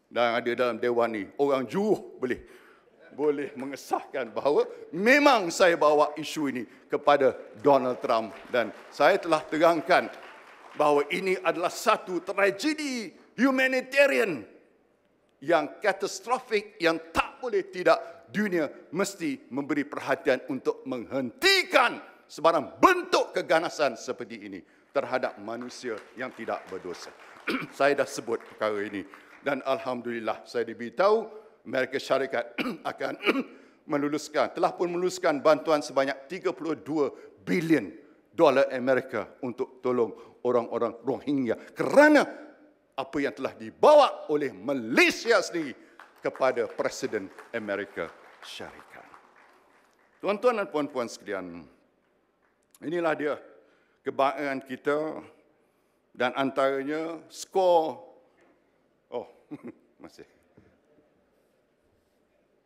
Speaker 6: dan ada dalam dewan ni orang juruh boleh boleh mengesahkan bahawa memang saya bawa isu ini kepada Donald Trump dan saya telah terangkan bahawa ini adalah satu tragedi humanitarian yang katastrofik yang tak boleh tidak dunia mesti memberi perhatian untuk menghentikan sebarang bentuk keganasan seperti ini terhadap manusia yang tidak berdosa. saya dah sebut perkara ini dan alhamdulillah saya diberitahu Amerika Syarikat akan meluluskan telah pun meluluskan bantuan sebanyak 32 bilion dolar Amerika untuk tolong orang-orang Rohingya kerana apa yang telah dibawa oleh Malaysia sendiri kepada Presiden Amerika Syarikat. Tuan-tuan dan puan-puan sekalian, inilah dia kebanggaan kita dan antaranya skor Oh, masih.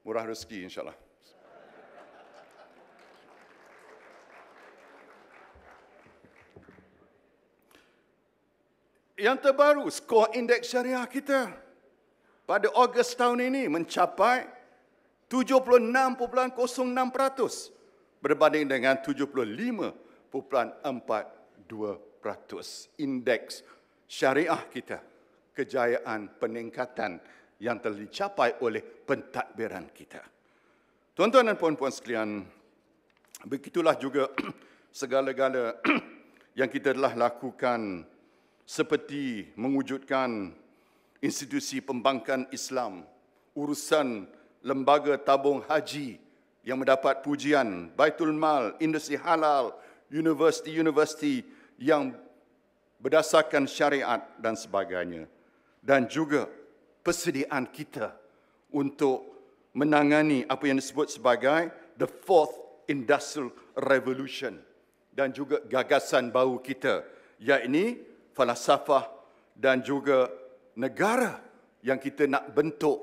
Speaker 6: Murah rezeki insyaAllah. Yang terbaru, skor indeks syariah kita pada Ogos tahun ini mencapai 76.06% berbanding dengan 75.42% indeks syariah kita kejayaan peningkatan yang telah dicapai oleh pentadbiran kita. Tuan-tuan dan puan-puan sekalian, begitulah juga segala-gala yang kita telah lakukan seperti mewujudkan institusi pembangkang Islam, urusan lembaga tabung haji yang mendapat pujian, Baitul Mal, industri halal, universiti-universiti yang berdasarkan syariat dan sebagainya dan juga persediaan kita untuk menangani apa yang disebut sebagai the fourth industrial revolution dan juga gagasan baru kita iaitu falsafah dan juga negara yang kita nak bentuk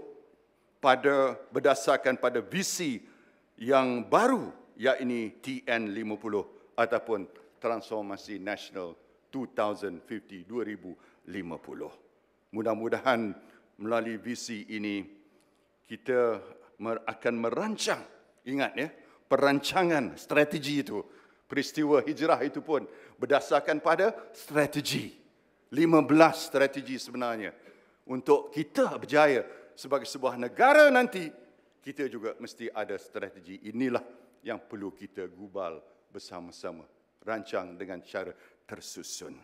Speaker 6: pada berdasarkan pada visi yang baru iaitu TN50 ataupun transformasi nasional 2050 2050 Mudah-mudahan melalui visi ini kita akan merancang ingat ya perancangan strategi itu peristiwa hijrah itu pun berdasarkan pada strategi 15 strategi sebenarnya untuk kita berjaya sebagai sebuah negara nanti kita juga mesti ada strategi inilah yang perlu kita gubal bersama-sama rancang dengan cara tersusun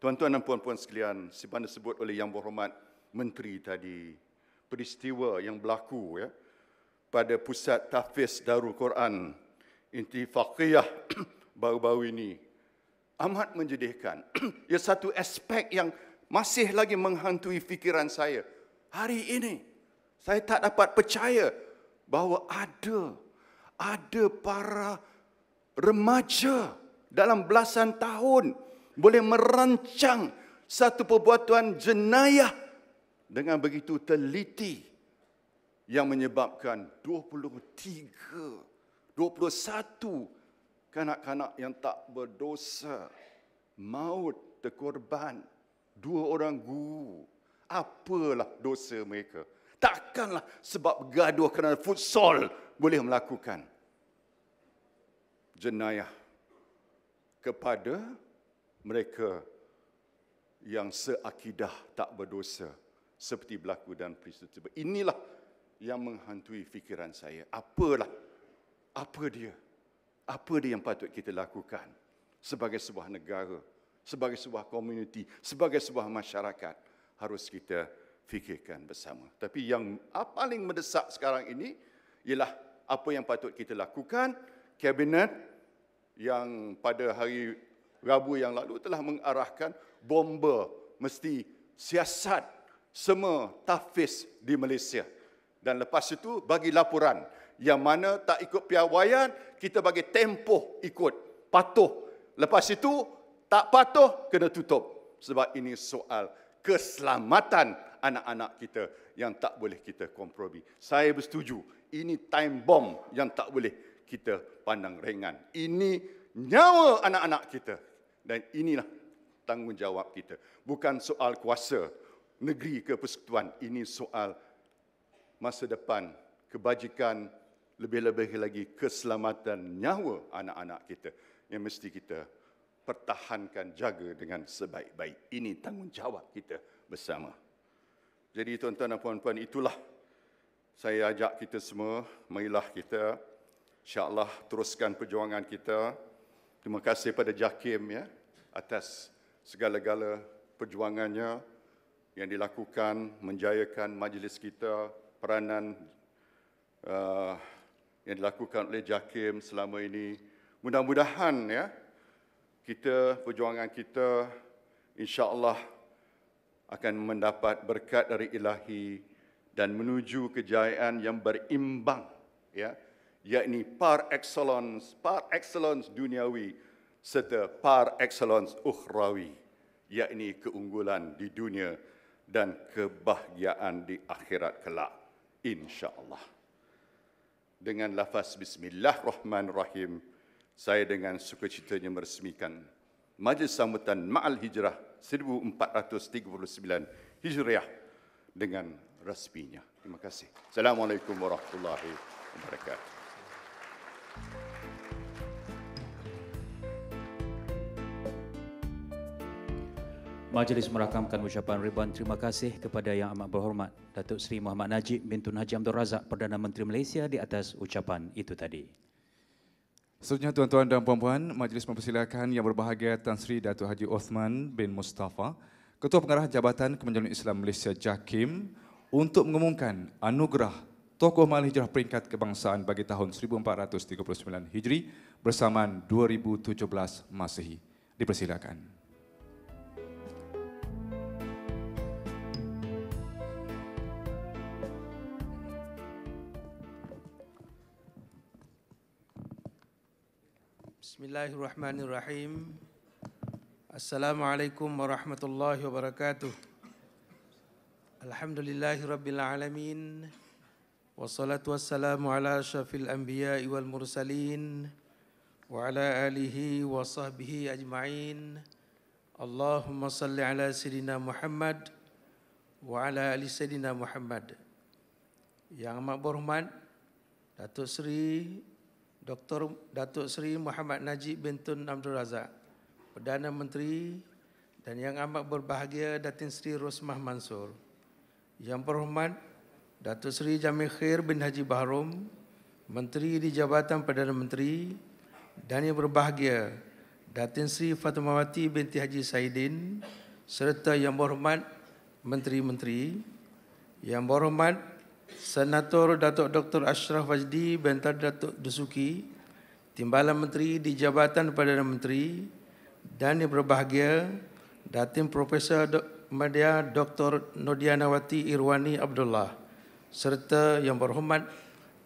Speaker 6: Tuan-tuan dan puan-puan sekalian, sebagaimana disebut oleh Yang Berhormat Menteri tadi, peristiwa yang berlaku ya pada pusat tahfiz Darul Quran Inti Faqiyah baru-baru ini amat menjedihkan. Ia satu aspek yang masih lagi menghantui fikiran saya. Hari ini saya tak dapat percaya bahawa ada ada para remaja dalam belasan tahun boleh merancang satu perbuatan jenayah dengan begitu teliti yang menyebabkan 23 21 kanak-kanak yang tak berdosa maut terkorban dua orang guru apalah dosa mereka takkanlah sebab gaduh kerana futsal boleh melakukan jenayah kepada mereka yang seakidah tak berdosa seperti berlaku dan peristiwa. Inilah yang menghantui fikiran saya. Apalah? Apa dia? Apa dia yang patut kita lakukan sebagai sebuah negara, sebagai sebuah komuniti, sebagai sebuah masyarakat? Harus kita fikirkan bersama. Tapi yang paling mendesak sekarang ini ialah apa yang patut kita lakukan kabinet yang pada hari Rabu yang lalu telah mengarahkan bomba mesti siasat semua tafis di Malaysia. Dan lepas itu bagi laporan yang mana tak ikut piawaian, kita bagi tempoh ikut, patuh. Lepas itu tak patuh, kena tutup. Sebab ini soal keselamatan anak-anak kita yang tak boleh kita kompromi. Saya bersetuju, ini time bomb yang tak boleh kita pandang ringan. Ini nyawa anak-anak kita dan inilah tanggungjawab kita. Bukan soal kuasa negeri ke persekutuan. Ini soal masa depan, kebajikan, lebih-lebih lagi keselamatan nyawa anak-anak kita yang mesti kita pertahankan, jaga dengan sebaik-baik. Ini tanggungjawab kita bersama. Jadi tuan-tuan dan puan-puan itulah saya ajak kita semua, marilah kita insya-Allah teruskan perjuangan kita. Terima kasih pada Jakim ya, atas segala-gala perjuangannya yang dilakukan menjayakan majlis kita, peranan uh, yang dilakukan oleh JAKIM selama ini. Mudah-mudahan ya kita perjuangan kita insya-Allah akan mendapat berkat dari Ilahi dan menuju kejayaan yang berimbang ya yakni par excellence par excellence duniawi serta par excellence ukhrawi, yakni keunggulan di dunia dan kebahagiaan di akhirat kelak. InsyaAllah. Dengan lafaz Bismillahirrahmanirrahim, saya dengan sukacitanya meresmikan Majlis Sambutan Ma'al Hijrah 1439 Hijriah dengan rasminya. Terima kasih. Assalamualaikum warahmatullahi wabarakatuh.
Speaker 4: Majlis merakamkan ucapan ribuan terima kasih kepada Yang Amat Berhormat Datuk Seri Muhammad Najib bin Tun Haji Abdul Razak Perdana Menteri Malaysia di atas ucapan itu tadi.
Speaker 1: Selanjutnya tuan-tuan dan puan-puan, majlis mempersilakan yang berbahagia Tan Sri Datuk Haji Osman bin Mustafa, Ketua Pengarah Jabatan Kemenjuan Islam Malaysia JAKIM untuk mengumumkan anugerah Tokoh Mahal Hijrah Peringkat Kebangsaan bagi tahun 1439 Hijri bersamaan 2017 Masehi. Dipersilakan.
Speaker 7: Bismillahirrahmanirrahim. Assalamualaikum warahmatullahi wabarakatuh. Alhamdulillahi rabbil alamin. Wassalatu wassalamu ala syafil anbiya wal mursalin. Wa ala alihi wa sahbihi ajma'in. Allahumma salli ala Sayyidina Muhammad. Wa ala ali Sayyidina Muhammad. Yang amat berhormat, Datuk Seri Dr. Datuk Seri Muhammad Najib bin Tun Abdul Razak, Perdana Menteri dan yang amat berbahagia Datin Seri Rosmah Mansur. Yang berhormat Datuk Seri Jamil Khair bin Haji Bahrum, Menteri di Jabatan Perdana Menteri dan yang berbahagia Datin Seri Fatmawati binti Haji Saidin serta yang berhormat menteri-menteri, yang berhormat Senator Datuk Dr. Ashraf Wajdi bentar Datuk Dusuki, Timbalan Menteri di Jabatan Perdana Menteri dan yang berbahagia Datin Profesor Do- Media Dr. Nodianawati Irwani Abdullah serta yang berhormat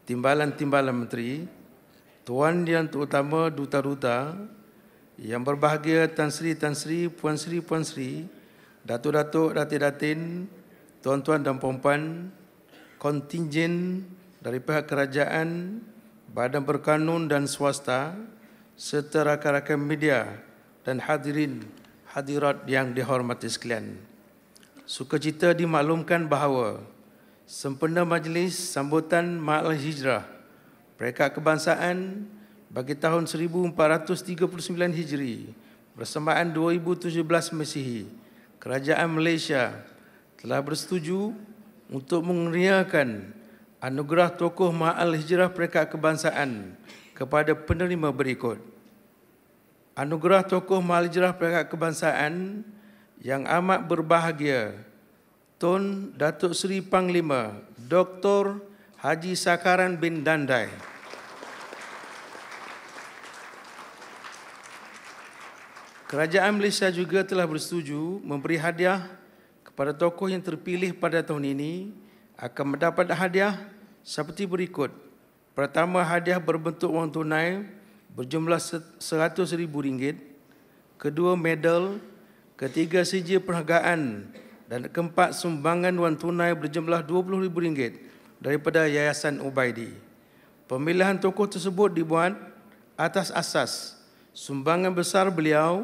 Speaker 7: Timbalan-Timbalan Menteri, Tuan Yang Terutama Duta-Duta, yang berbahagia Tan Sri Tan Sri Puan Sri Puan Sri, Datuk-Datuk Datin Datin, Tuan-Tuan dan Puan-Puan, kontingen dari pihak kerajaan, badan berkanun dan swasta serta rakan-rakan media dan hadirin hadirat yang dihormati sekalian. Sukacita dimaklumkan bahawa sempena majlis sambutan Ma'al Hijrah Perekat Kebangsaan bagi tahun 1439 Hijri bersamaan 2017 Mesihi Kerajaan Malaysia telah bersetuju untuk mengeriakan anugerah tokoh Ma'al Hijrah Perikat Kebangsaan kepada penerima berikut. Anugerah tokoh Ma'al Hijrah Perikat Kebangsaan yang amat berbahagia, Tun Datuk Seri Panglima, Dr. Haji Sakaran bin Dandai. Kerajaan Malaysia juga telah bersetuju memberi hadiah Para tokoh yang terpilih pada tahun ini akan mendapat hadiah seperti berikut. Pertama, hadiah berbentuk wang tunai berjumlah RM100,000. Kedua, medal. Ketiga, sijil perhargaan. Dan keempat, sumbangan wang tunai berjumlah RM20,000 daripada Yayasan Ubaidi. Pemilihan tokoh tersebut dibuat atas asas sumbangan besar beliau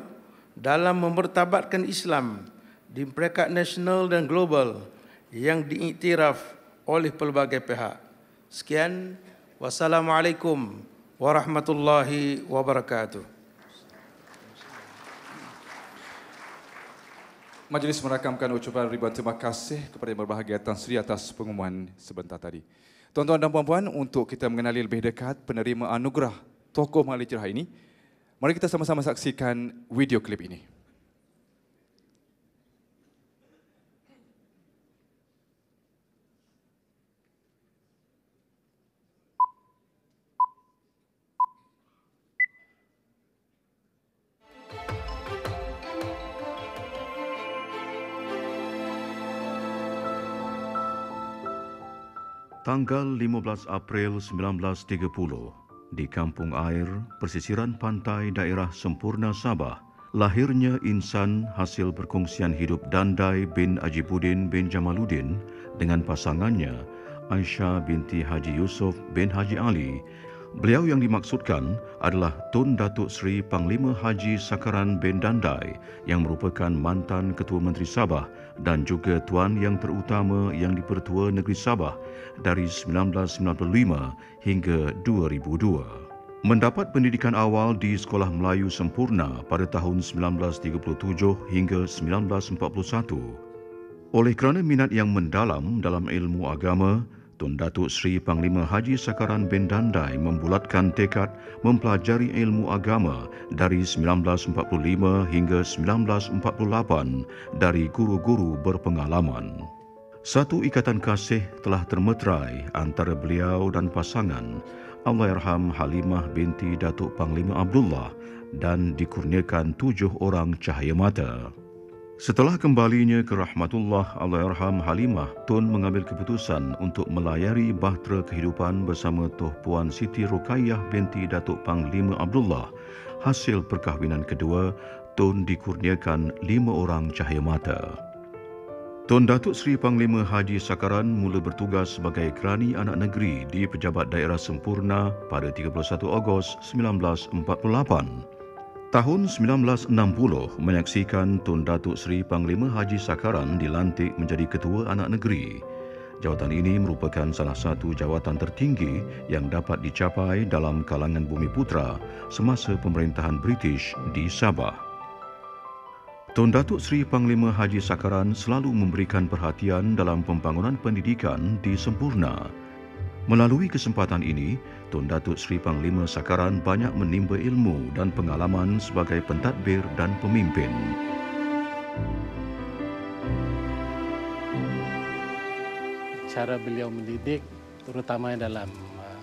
Speaker 7: dalam mempertabatkan Islam di peringkat nasional dan global yang diiktiraf oleh pelbagai pihak. Sekian, wassalamualaikum warahmatullahi wabarakatuh.
Speaker 1: Majlis merakamkan ucapan ribuan terima kasih kepada yang berbahagia Tan Sri atas pengumuman sebentar tadi. Tuan-tuan dan puan-puan, untuk kita mengenali lebih dekat penerima anugerah tokoh mahal hijrah ini, mari kita sama-sama saksikan video klip ini.
Speaker 8: Tanggal 15 April 1930, di Kampung Air, persisiran pantai daerah Sempurna Sabah, lahirnya insan hasil perkongsian hidup Dandai bin Ajibuddin bin Jamaluddin dengan pasangannya, Aisyah binti Haji Yusof bin Haji Ali. Beliau yang dimaksudkan adalah Tun Datuk Seri Panglima Haji Sakaran bin Dandai yang merupakan mantan Ketua Menteri Sabah dan juga tuan yang terutama yang dipertua negeri Sabah dari 1995 hingga 2002. Mendapat pendidikan awal di Sekolah Melayu Sempurna pada tahun 1937 hingga 1941. Oleh kerana minat yang mendalam dalam ilmu agama, Tun Datuk Sri Panglima Haji Sakaran bin Dandai membulatkan tekad mempelajari ilmu agama dari 1945 hingga 1948 dari guru-guru berpengalaman. Satu ikatan kasih telah termeterai antara beliau dan pasangan, Allahyarham Halimah binti Datuk Panglima Abdullah dan dikurniakan tujuh orang cahaya mata. Setelah kembalinya ke rahmatullah Allahyarham Halimah, Tun mengambil keputusan untuk melayari bahtera kehidupan bersama Toh Puan Siti Rukayah binti Datuk Panglima Abdullah. Hasil perkahwinan kedua, Tun dikurniakan lima orang cahaya mata. Tun Datuk Seri Panglima Haji Sakaran mula bertugas sebagai kerani anak negeri di Pejabat Daerah Sempurna pada 31 Ogos 1948. Tahun 1960 menyaksikan Tun Datuk Seri Panglima Haji Sakaran dilantik menjadi Ketua Anak Negeri. Jawatan ini merupakan salah satu jawatan tertinggi yang dapat dicapai dalam kalangan Bumi Putra semasa pemerintahan British di Sabah. Tun Datuk Seri Panglima Haji Sakaran selalu memberikan perhatian dalam pembangunan pendidikan di Sempurna. Melalui kesempatan ini, Tun Datuk Sri Panglima Sakaran banyak menimba ilmu dan pengalaman sebagai pentadbir dan pemimpin.
Speaker 9: Cara beliau mendidik terutama dalam uh,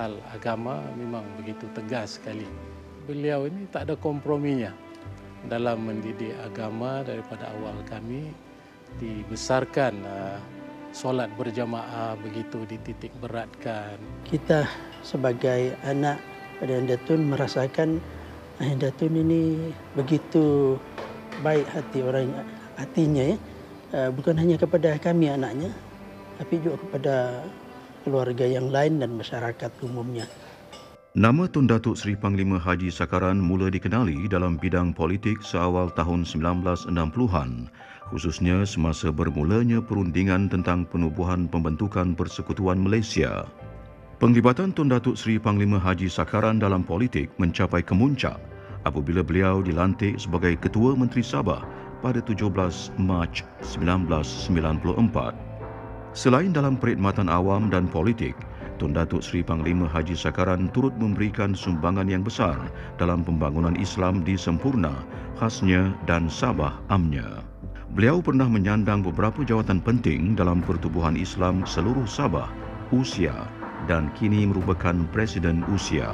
Speaker 9: hal agama memang begitu tegas sekali. Beliau ini tak ada komprominya dalam mendidik agama daripada awal kami dibesarkan uh, solat berjamaah begitu dititik beratkan. Kita sebagai anak pada Ayah Datun merasakan Ayah Datun ini begitu baik hati orang hatinya ya. Ah, bukan hanya kepada kami anaknya, tapi juga kepada keluarga yang lain dan masyarakat umumnya.
Speaker 8: Nama Tun Datuk Seri Panglima Haji Sakaran mula dikenali dalam bidang politik seawal tahun 1960-an, khususnya semasa bermulanya perundingan tentang penubuhan pembentukan Persekutuan Malaysia. Penglibatan Tun Datuk Seri Panglima Haji Sakaran dalam politik mencapai kemuncak apabila beliau dilantik sebagai Ketua Menteri Sabah pada 17 Mac 1994. Selain dalam perkhidmatan awam dan politik, Tun Datuk Seri Panglima Haji Sakaran turut memberikan sumbangan yang besar dalam pembangunan Islam di Sempurna, khasnya dan Sabah amnya. Beliau pernah menyandang beberapa jawatan penting dalam pertubuhan Islam seluruh Sabah, usia dan kini merupakan presiden usia.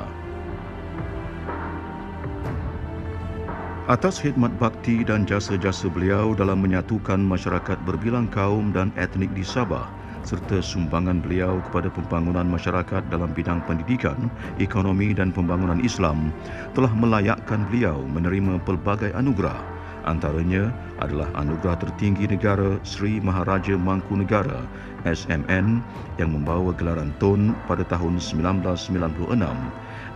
Speaker 8: Atas khidmat bakti dan jasa-jasa beliau dalam menyatukan masyarakat berbilang kaum dan etnik di Sabah serta sumbangan beliau kepada pembangunan masyarakat dalam bidang pendidikan, ekonomi dan pembangunan Islam telah melayakkan beliau menerima pelbagai anugerah antaranya adalah anugerah tertinggi negara Sri Maharaja Mangku Negara. SMN yang membawa gelaran TUN pada tahun 1996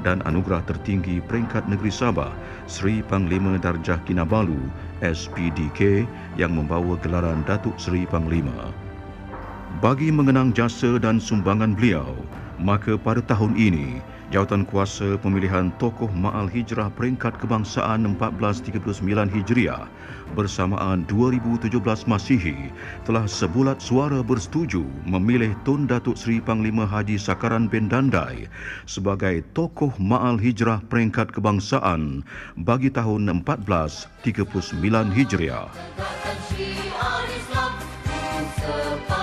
Speaker 8: dan anugerah tertinggi peringkat negeri Sabah Sri Panglima Darjah Kinabalu SPDK yang membawa gelaran Datuk Seri Panglima. Bagi mengenang jasa dan sumbangan beliau, maka pada tahun ini Jawatan kuasa pemilihan tokoh Ma'al Hijrah peringkat kebangsaan 1439 Hijriah bersamaan 2017 Masihi telah sebulat suara bersetuju memilih Tun Datuk Seri Panglima Haji Sakaran bin Dandai sebagai tokoh Ma'al Hijrah peringkat kebangsaan bagi tahun 1439 Hijriah. Kata
Speaker 10: -kata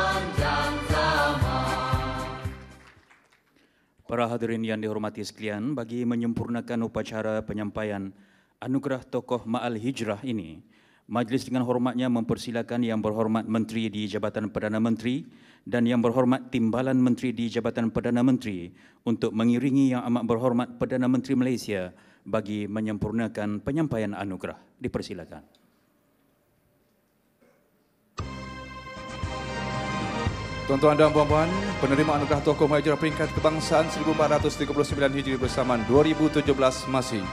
Speaker 4: Para hadirin yang dihormati sekalian, bagi menyempurnakan upacara penyampaian anugerah tokoh Ma'al Hijrah ini, majlis dengan hormatnya mempersilakan yang berhormat Menteri di Jabatan Perdana Menteri dan yang berhormat Timbalan Menteri di Jabatan Perdana Menteri untuk mengiringi yang amat berhormat Perdana Menteri Malaysia bagi menyempurnakan penyampaian anugerah. Dipersilakan.
Speaker 1: Tuan-tuan dan puan-puan, penerima anugerah tokoh majalah peringkat kebangsaan 1439 Hijri bersamaan 2017 masih.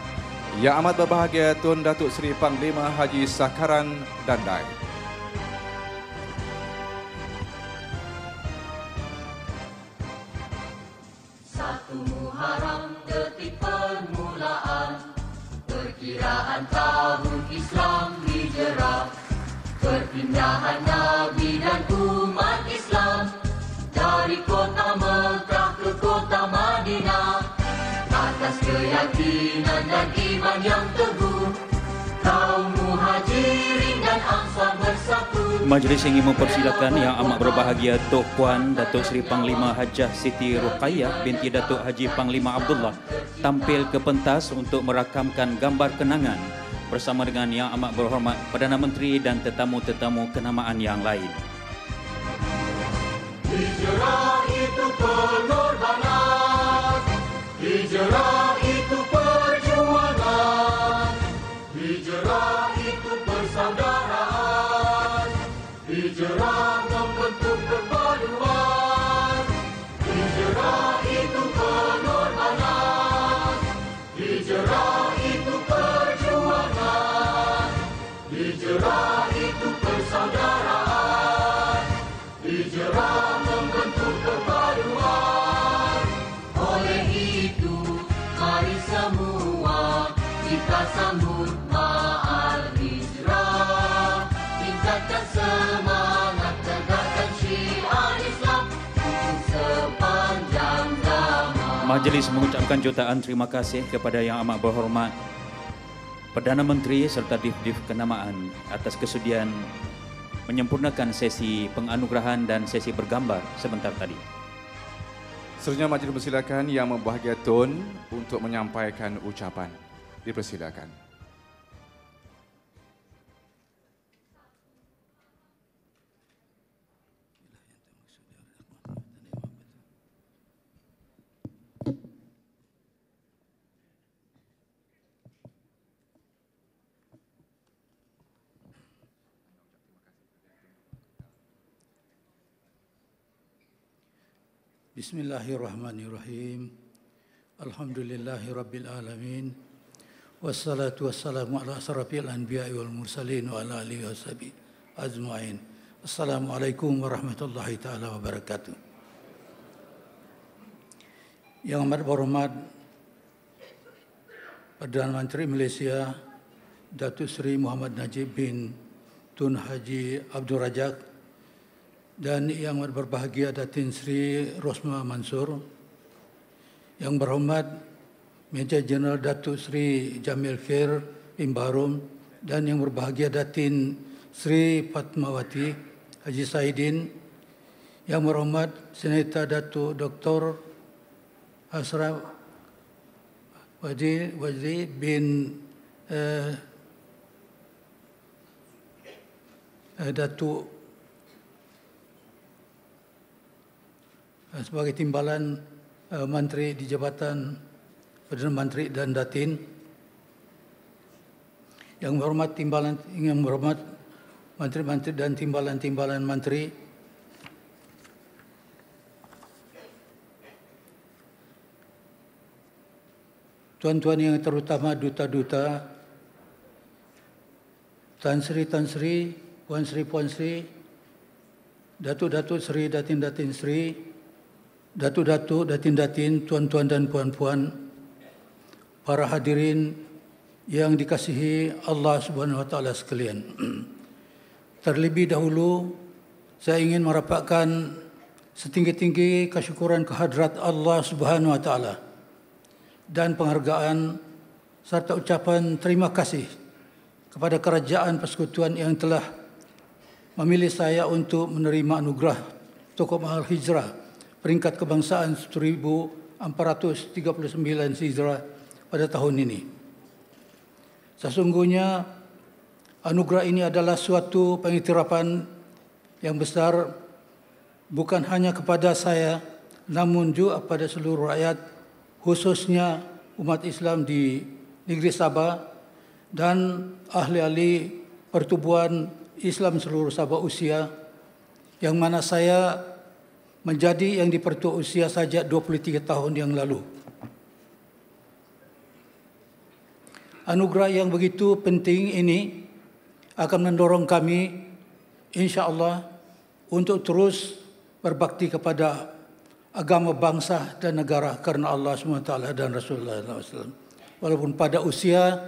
Speaker 1: Yang amat berbahagia Tuan Datuk Seri Panglima Haji Sakaran Dandai.
Speaker 4: majlis ingin mempersilakan yang amat berbahagia Tok Puan Datuk Seri Panglima Hajah Siti Ruqayyah binti Datuk Haji Panglima Abdullah tampil ke pentas untuk merakamkan gambar kenangan bersama dengan yang amat berhormat Perdana Menteri dan tetamu-tetamu kenamaan yang lain.
Speaker 10: Hijrah itu pengorbanan,
Speaker 4: hijrah Majlis mengucapkan jutaan terima kasih kepada yang amat berhormat Perdana Menteri serta dif-dif kenamaan atas kesudian menyempurnakan sesi penganugerahan dan sesi bergambar
Speaker 1: sebentar tadi. Selanjutnya majlis mempersilakan yang membahagia Tun untuk menyampaikan ucapan. Dipersilakan.
Speaker 9: Bismillahirrahmanirrahim. Alhamdulillahirrabbilalamin. Wassalatu wassalamu ala asrafil anbiya wal mursalin wa ala alihi wa sahbihi azmain. Assalamualaikum warahmatullahi taala wabarakatuh. Yang amat berhormat Perdana Menteri Malaysia Datuk Seri Muhammad Najib bin Tun Haji Abdul Rajak dan yang berbahagia Datin Sri Rosma Mansur, yang berhormat Meja Jeneral Datuk Sri Jamil Khair Imbarum dan yang berbahagia Datin Sri Fatmawati Haji Saidin, yang berhormat Senator Datuk Dr. Asraf Wadi Wadi bin uh, Datuk Eh, sebagai timbalan uh, menteri di jabatan Perdana Menteri dan Datin. Yang berhormat timbalan yang berhormat menteri-menteri dan timbalan-timbalan menteri. Tuan-tuan yang terutama duta-duta, Tan Sri Tan Sri, Puan Sri Puan Sri, Datuk Datuk Sri, Datin -Datin Sri datuk-datuk, datin-datin, tuan-tuan dan puan-puan, para hadirin yang dikasihi Allah Subhanahu Wa Taala sekalian. Terlebih dahulu, saya ingin merapatkan setinggi-tinggi kesyukuran kehadrat Allah Subhanahu Wa Taala dan penghargaan serta ucapan terima kasih kepada kerajaan persekutuan yang telah memilih saya untuk menerima anugerah Tokoh Mahal Hijrah peringkat kebangsaan 1439 Hijrah pada tahun ini. Sesungguhnya anugerah ini adalah suatu pengiktirafan yang besar bukan hanya kepada saya namun juga pada seluruh rakyat khususnya umat Islam di negeri Sabah dan ahli-ahli pertubuhan Islam seluruh Sabah Usia yang mana saya menjadi yang dipertua usia sejak 23 tahun yang lalu. Anugerah yang begitu penting ini akan mendorong kami insya-Allah untuk terus berbakti kepada agama bangsa dan negara kerana Allah SWT dan Rasulullah SAW. Walaupun pada usia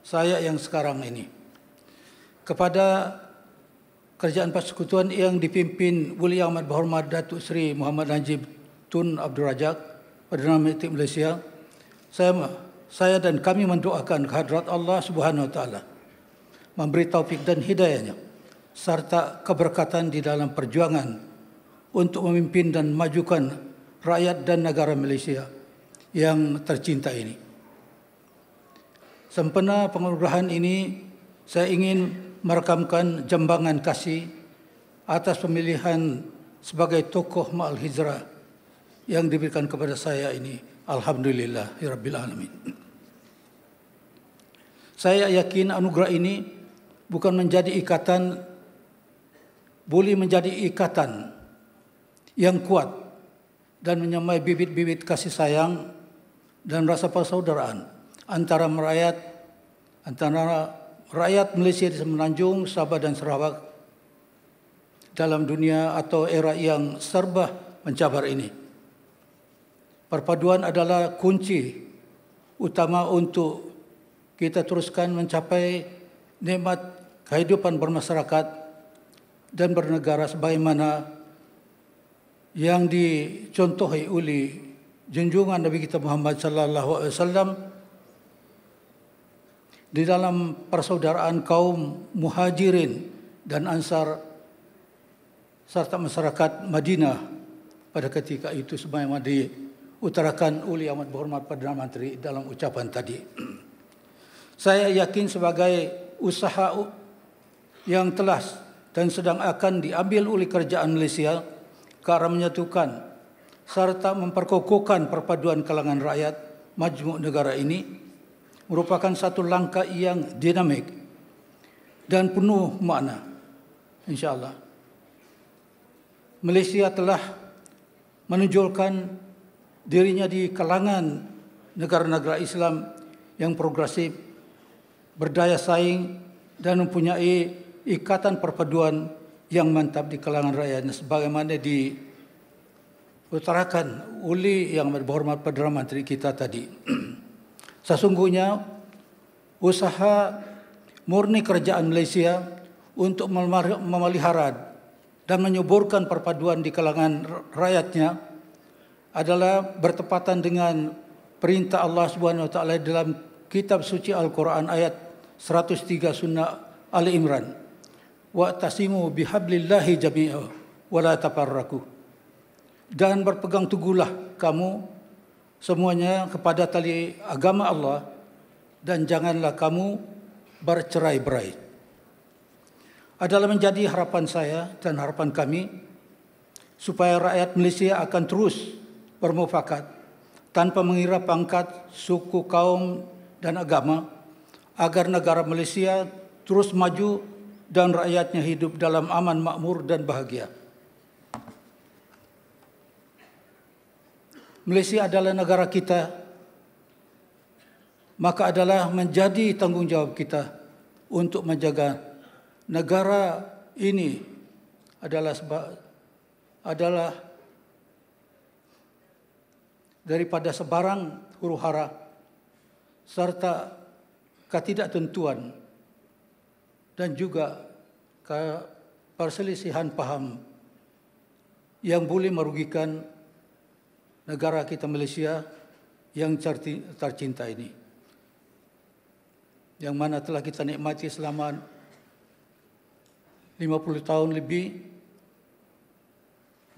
Speaker 9: saya yang sekarang ini. Kepada Kerajaan Persekutuan yang dipimpin Wuli Ahmad Berhormat Datuk Seri Muhammad Najib Tun Abdul Rajak Perdana Menteri Malaysia saya, saya dan kami mendoakan kehadrat Allah Subhanahu Wa memberi taufik dan hidayahnya serta keberkatan di dalam perjuangan untuk memimpin dan majukan rakyat dan negara Malaysia yang tercinta ini. Sempena pengurahan ini, saya ingin merekamkan jambangan kasih atas pemilihan sebagai tokoh Ma'al Hijrah yang diberikan kepada saya ini. Alhamdulillah, Ya Rabbil Alamin. Saya yakin anugerah ini bukan menjadi ikatan, boleh menjadi ikatan yang kuat dan menyemai bibit-bibit kasih sayang dan rasa persaudaraan antara merayat, antara rakyat Malaysia di Semenanjung, Sabah dan Sarawak dalam dunia atau era yang serba mencabar ini. Perpaduan adalah kunci utama untuk kita teruskan mencapai nikmat kehidupan bermasyarakat dan bernegara sebagaimana yang dicontohi oleh junjungan Nabi kita Muhammad sallallahu alaihi wasallam di dalam persaudaraan kaum muhajirin dan ansar serta masyarakat Madinah pada ketika itu sebagaimana diutarakan oleh amat berhormat Perdana Menteri dalam ucapan tadi. Saya yakin sebagai usaha yang telah dan sedang akan diambil oleh kerajaan Malaysia ke arah menyatukan serta memperkokokan perpaduan kalangan rakyat majmuk negara ini merupakan satu langkah yang dinamik dan penuh makna insyaallah Malaysia telah menonjolkan dirinya di kalangan negara-negara Islam yang progresif berdaya saing dan mempunyai ikatan perpaduan yang mantap di kalangan rakyat sebagaimana di utarakan oleh yang berhormat Perdana Menteri kita tadi. Sesungguhnya usaha murni kerjaan Malaysia untuk memelihara dan menyuburkan perpaduan di kalangan rakyatnya adalah bertepatan dengan perintah Allah Subhanahu wa taala dalam kitab suci Al-Qur'an ayat 103 sunnah Al Imran wa tasimu bihablillahi jami'a wa la dan berpegang teguhlah kamu semuanya kepada tali agama Allah dan janganlah kamu bercerai-berai. Adalah menjadi harapan saya dan harapan kami supaya rakyat Malaysia akan terus bermufakat tanpa mengira pangkat suku, kaum dan agama agar negara Malaysia terus maju dan rakyatnya hidup dalam aman, makmur dan bahagia. Malaysia adalah negara kita maka adalah menjadi tanggungjawab kita untuk menjaga negara ini adalah sebab, adalah daripada sebarang huru hara serta ketidaktentuan dan juga perselisihan paham yang boleh merugikan negara kita Malaysia yang tercinta ini. Yang mana telah kita nikmati selama 50 tahun lebih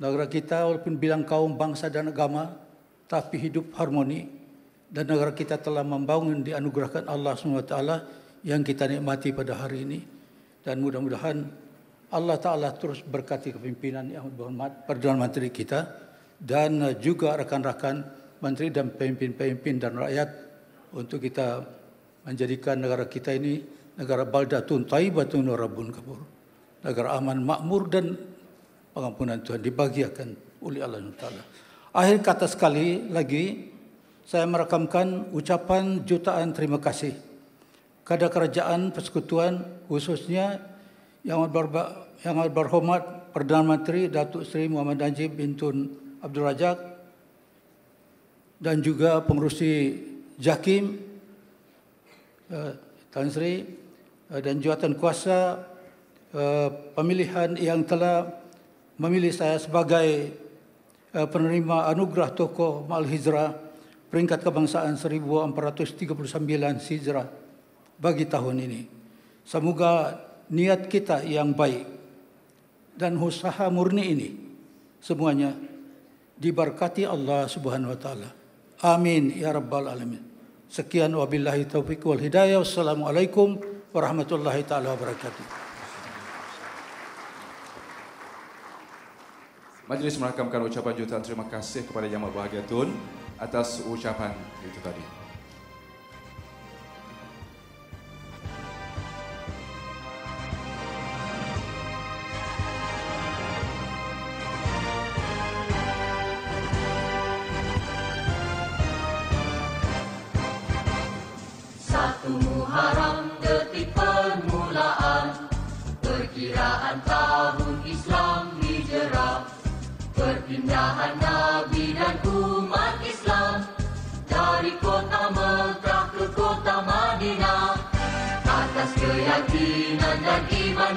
Speaker 9: negara kita walaupun bilang kaum bangsa dan agama tapi hidup harmoni dan negara kita telah membangun dianugerahkan Allah SWT yang kita nikmati pada hari ini dan mudah-mudahan Allah Ta'ala terus berkati kepimpinan yang berhormat Perdana Menteri kita dan eh, juga rekan-rekan menteri dan pemimpin-pemimpin dan rakyat untuk kita menjadikan negara kita ini negara baldatun taibatun warabun kabur. Negara aman, makmur dan pengampunan Tuhan dibagiakan oleh Allah Taala. Akhir kata sekali lagi, saya merekamkan ucapan jutaan terima kasih kepada kerajaan persekutuan khususnya yang berhormat Perdana Menteri Datuk Seri Muhammad Najib bin Tun Abdul Rajak dan juga pengurusi Jakim uh, Tan Sri uh, dan jawatan kuasa uh, pemilihan yang telah memilih saya sebagai uh, penerima anugerah tokoh Mal Hijrah peringkat kebangsaan 1439 Hijrah bagi tahun ini. Semoga niat kita yang baik dan usaha murni ini semuanya diberkati Allah Subhanahu wa taala. Amin ya rabbal alamin. Sekian wabillahi taufik wal hidayah. Wassalamualaikum warahmatullahi taala wabarakatuh. Majlis
Speaker 1: merakamkan ucapan jutaan terima kasih kepada Yang Maha Bahagia Tun atas ucapan itu tadi.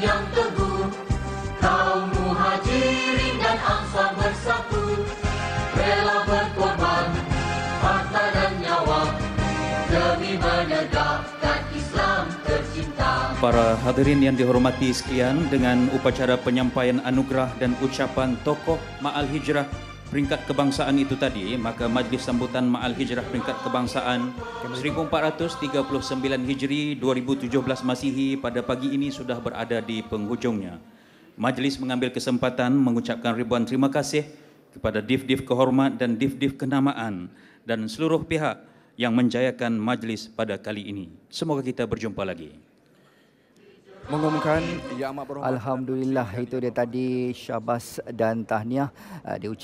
Speaker 10: yang teguh Kau muhajirin dan ansar bersatu Rela berkorban Harta dan nyawa Demi menegakkan Islam tercinta
Speaker 4: Para hadirin yang dihormati sekian Dengan upacara penyampaian anugerah dan ucapan tokoh Ma'al Hijrah peringkat kebangsaan itu tadi maka majlis sambutan Maal Hijrah peringkat kebangsaan 1439 Hijri 2017 Masihi pada pagi ini sudah berada di penghujungnya. Majlis mengambil kesempatan mengucapkan ribuan terima kasih kepada div-div kehormat dan div-div kenamaan dan seluruh pihak yang menjayakan majlis pada kali ini. Semoga kita berjumpa lagi.
Speaker 2: Mengumumkan, ya
Speaker 9: Alhamdulillah itu dia tadi syabas dan tahniah uh, eh, diucapkan.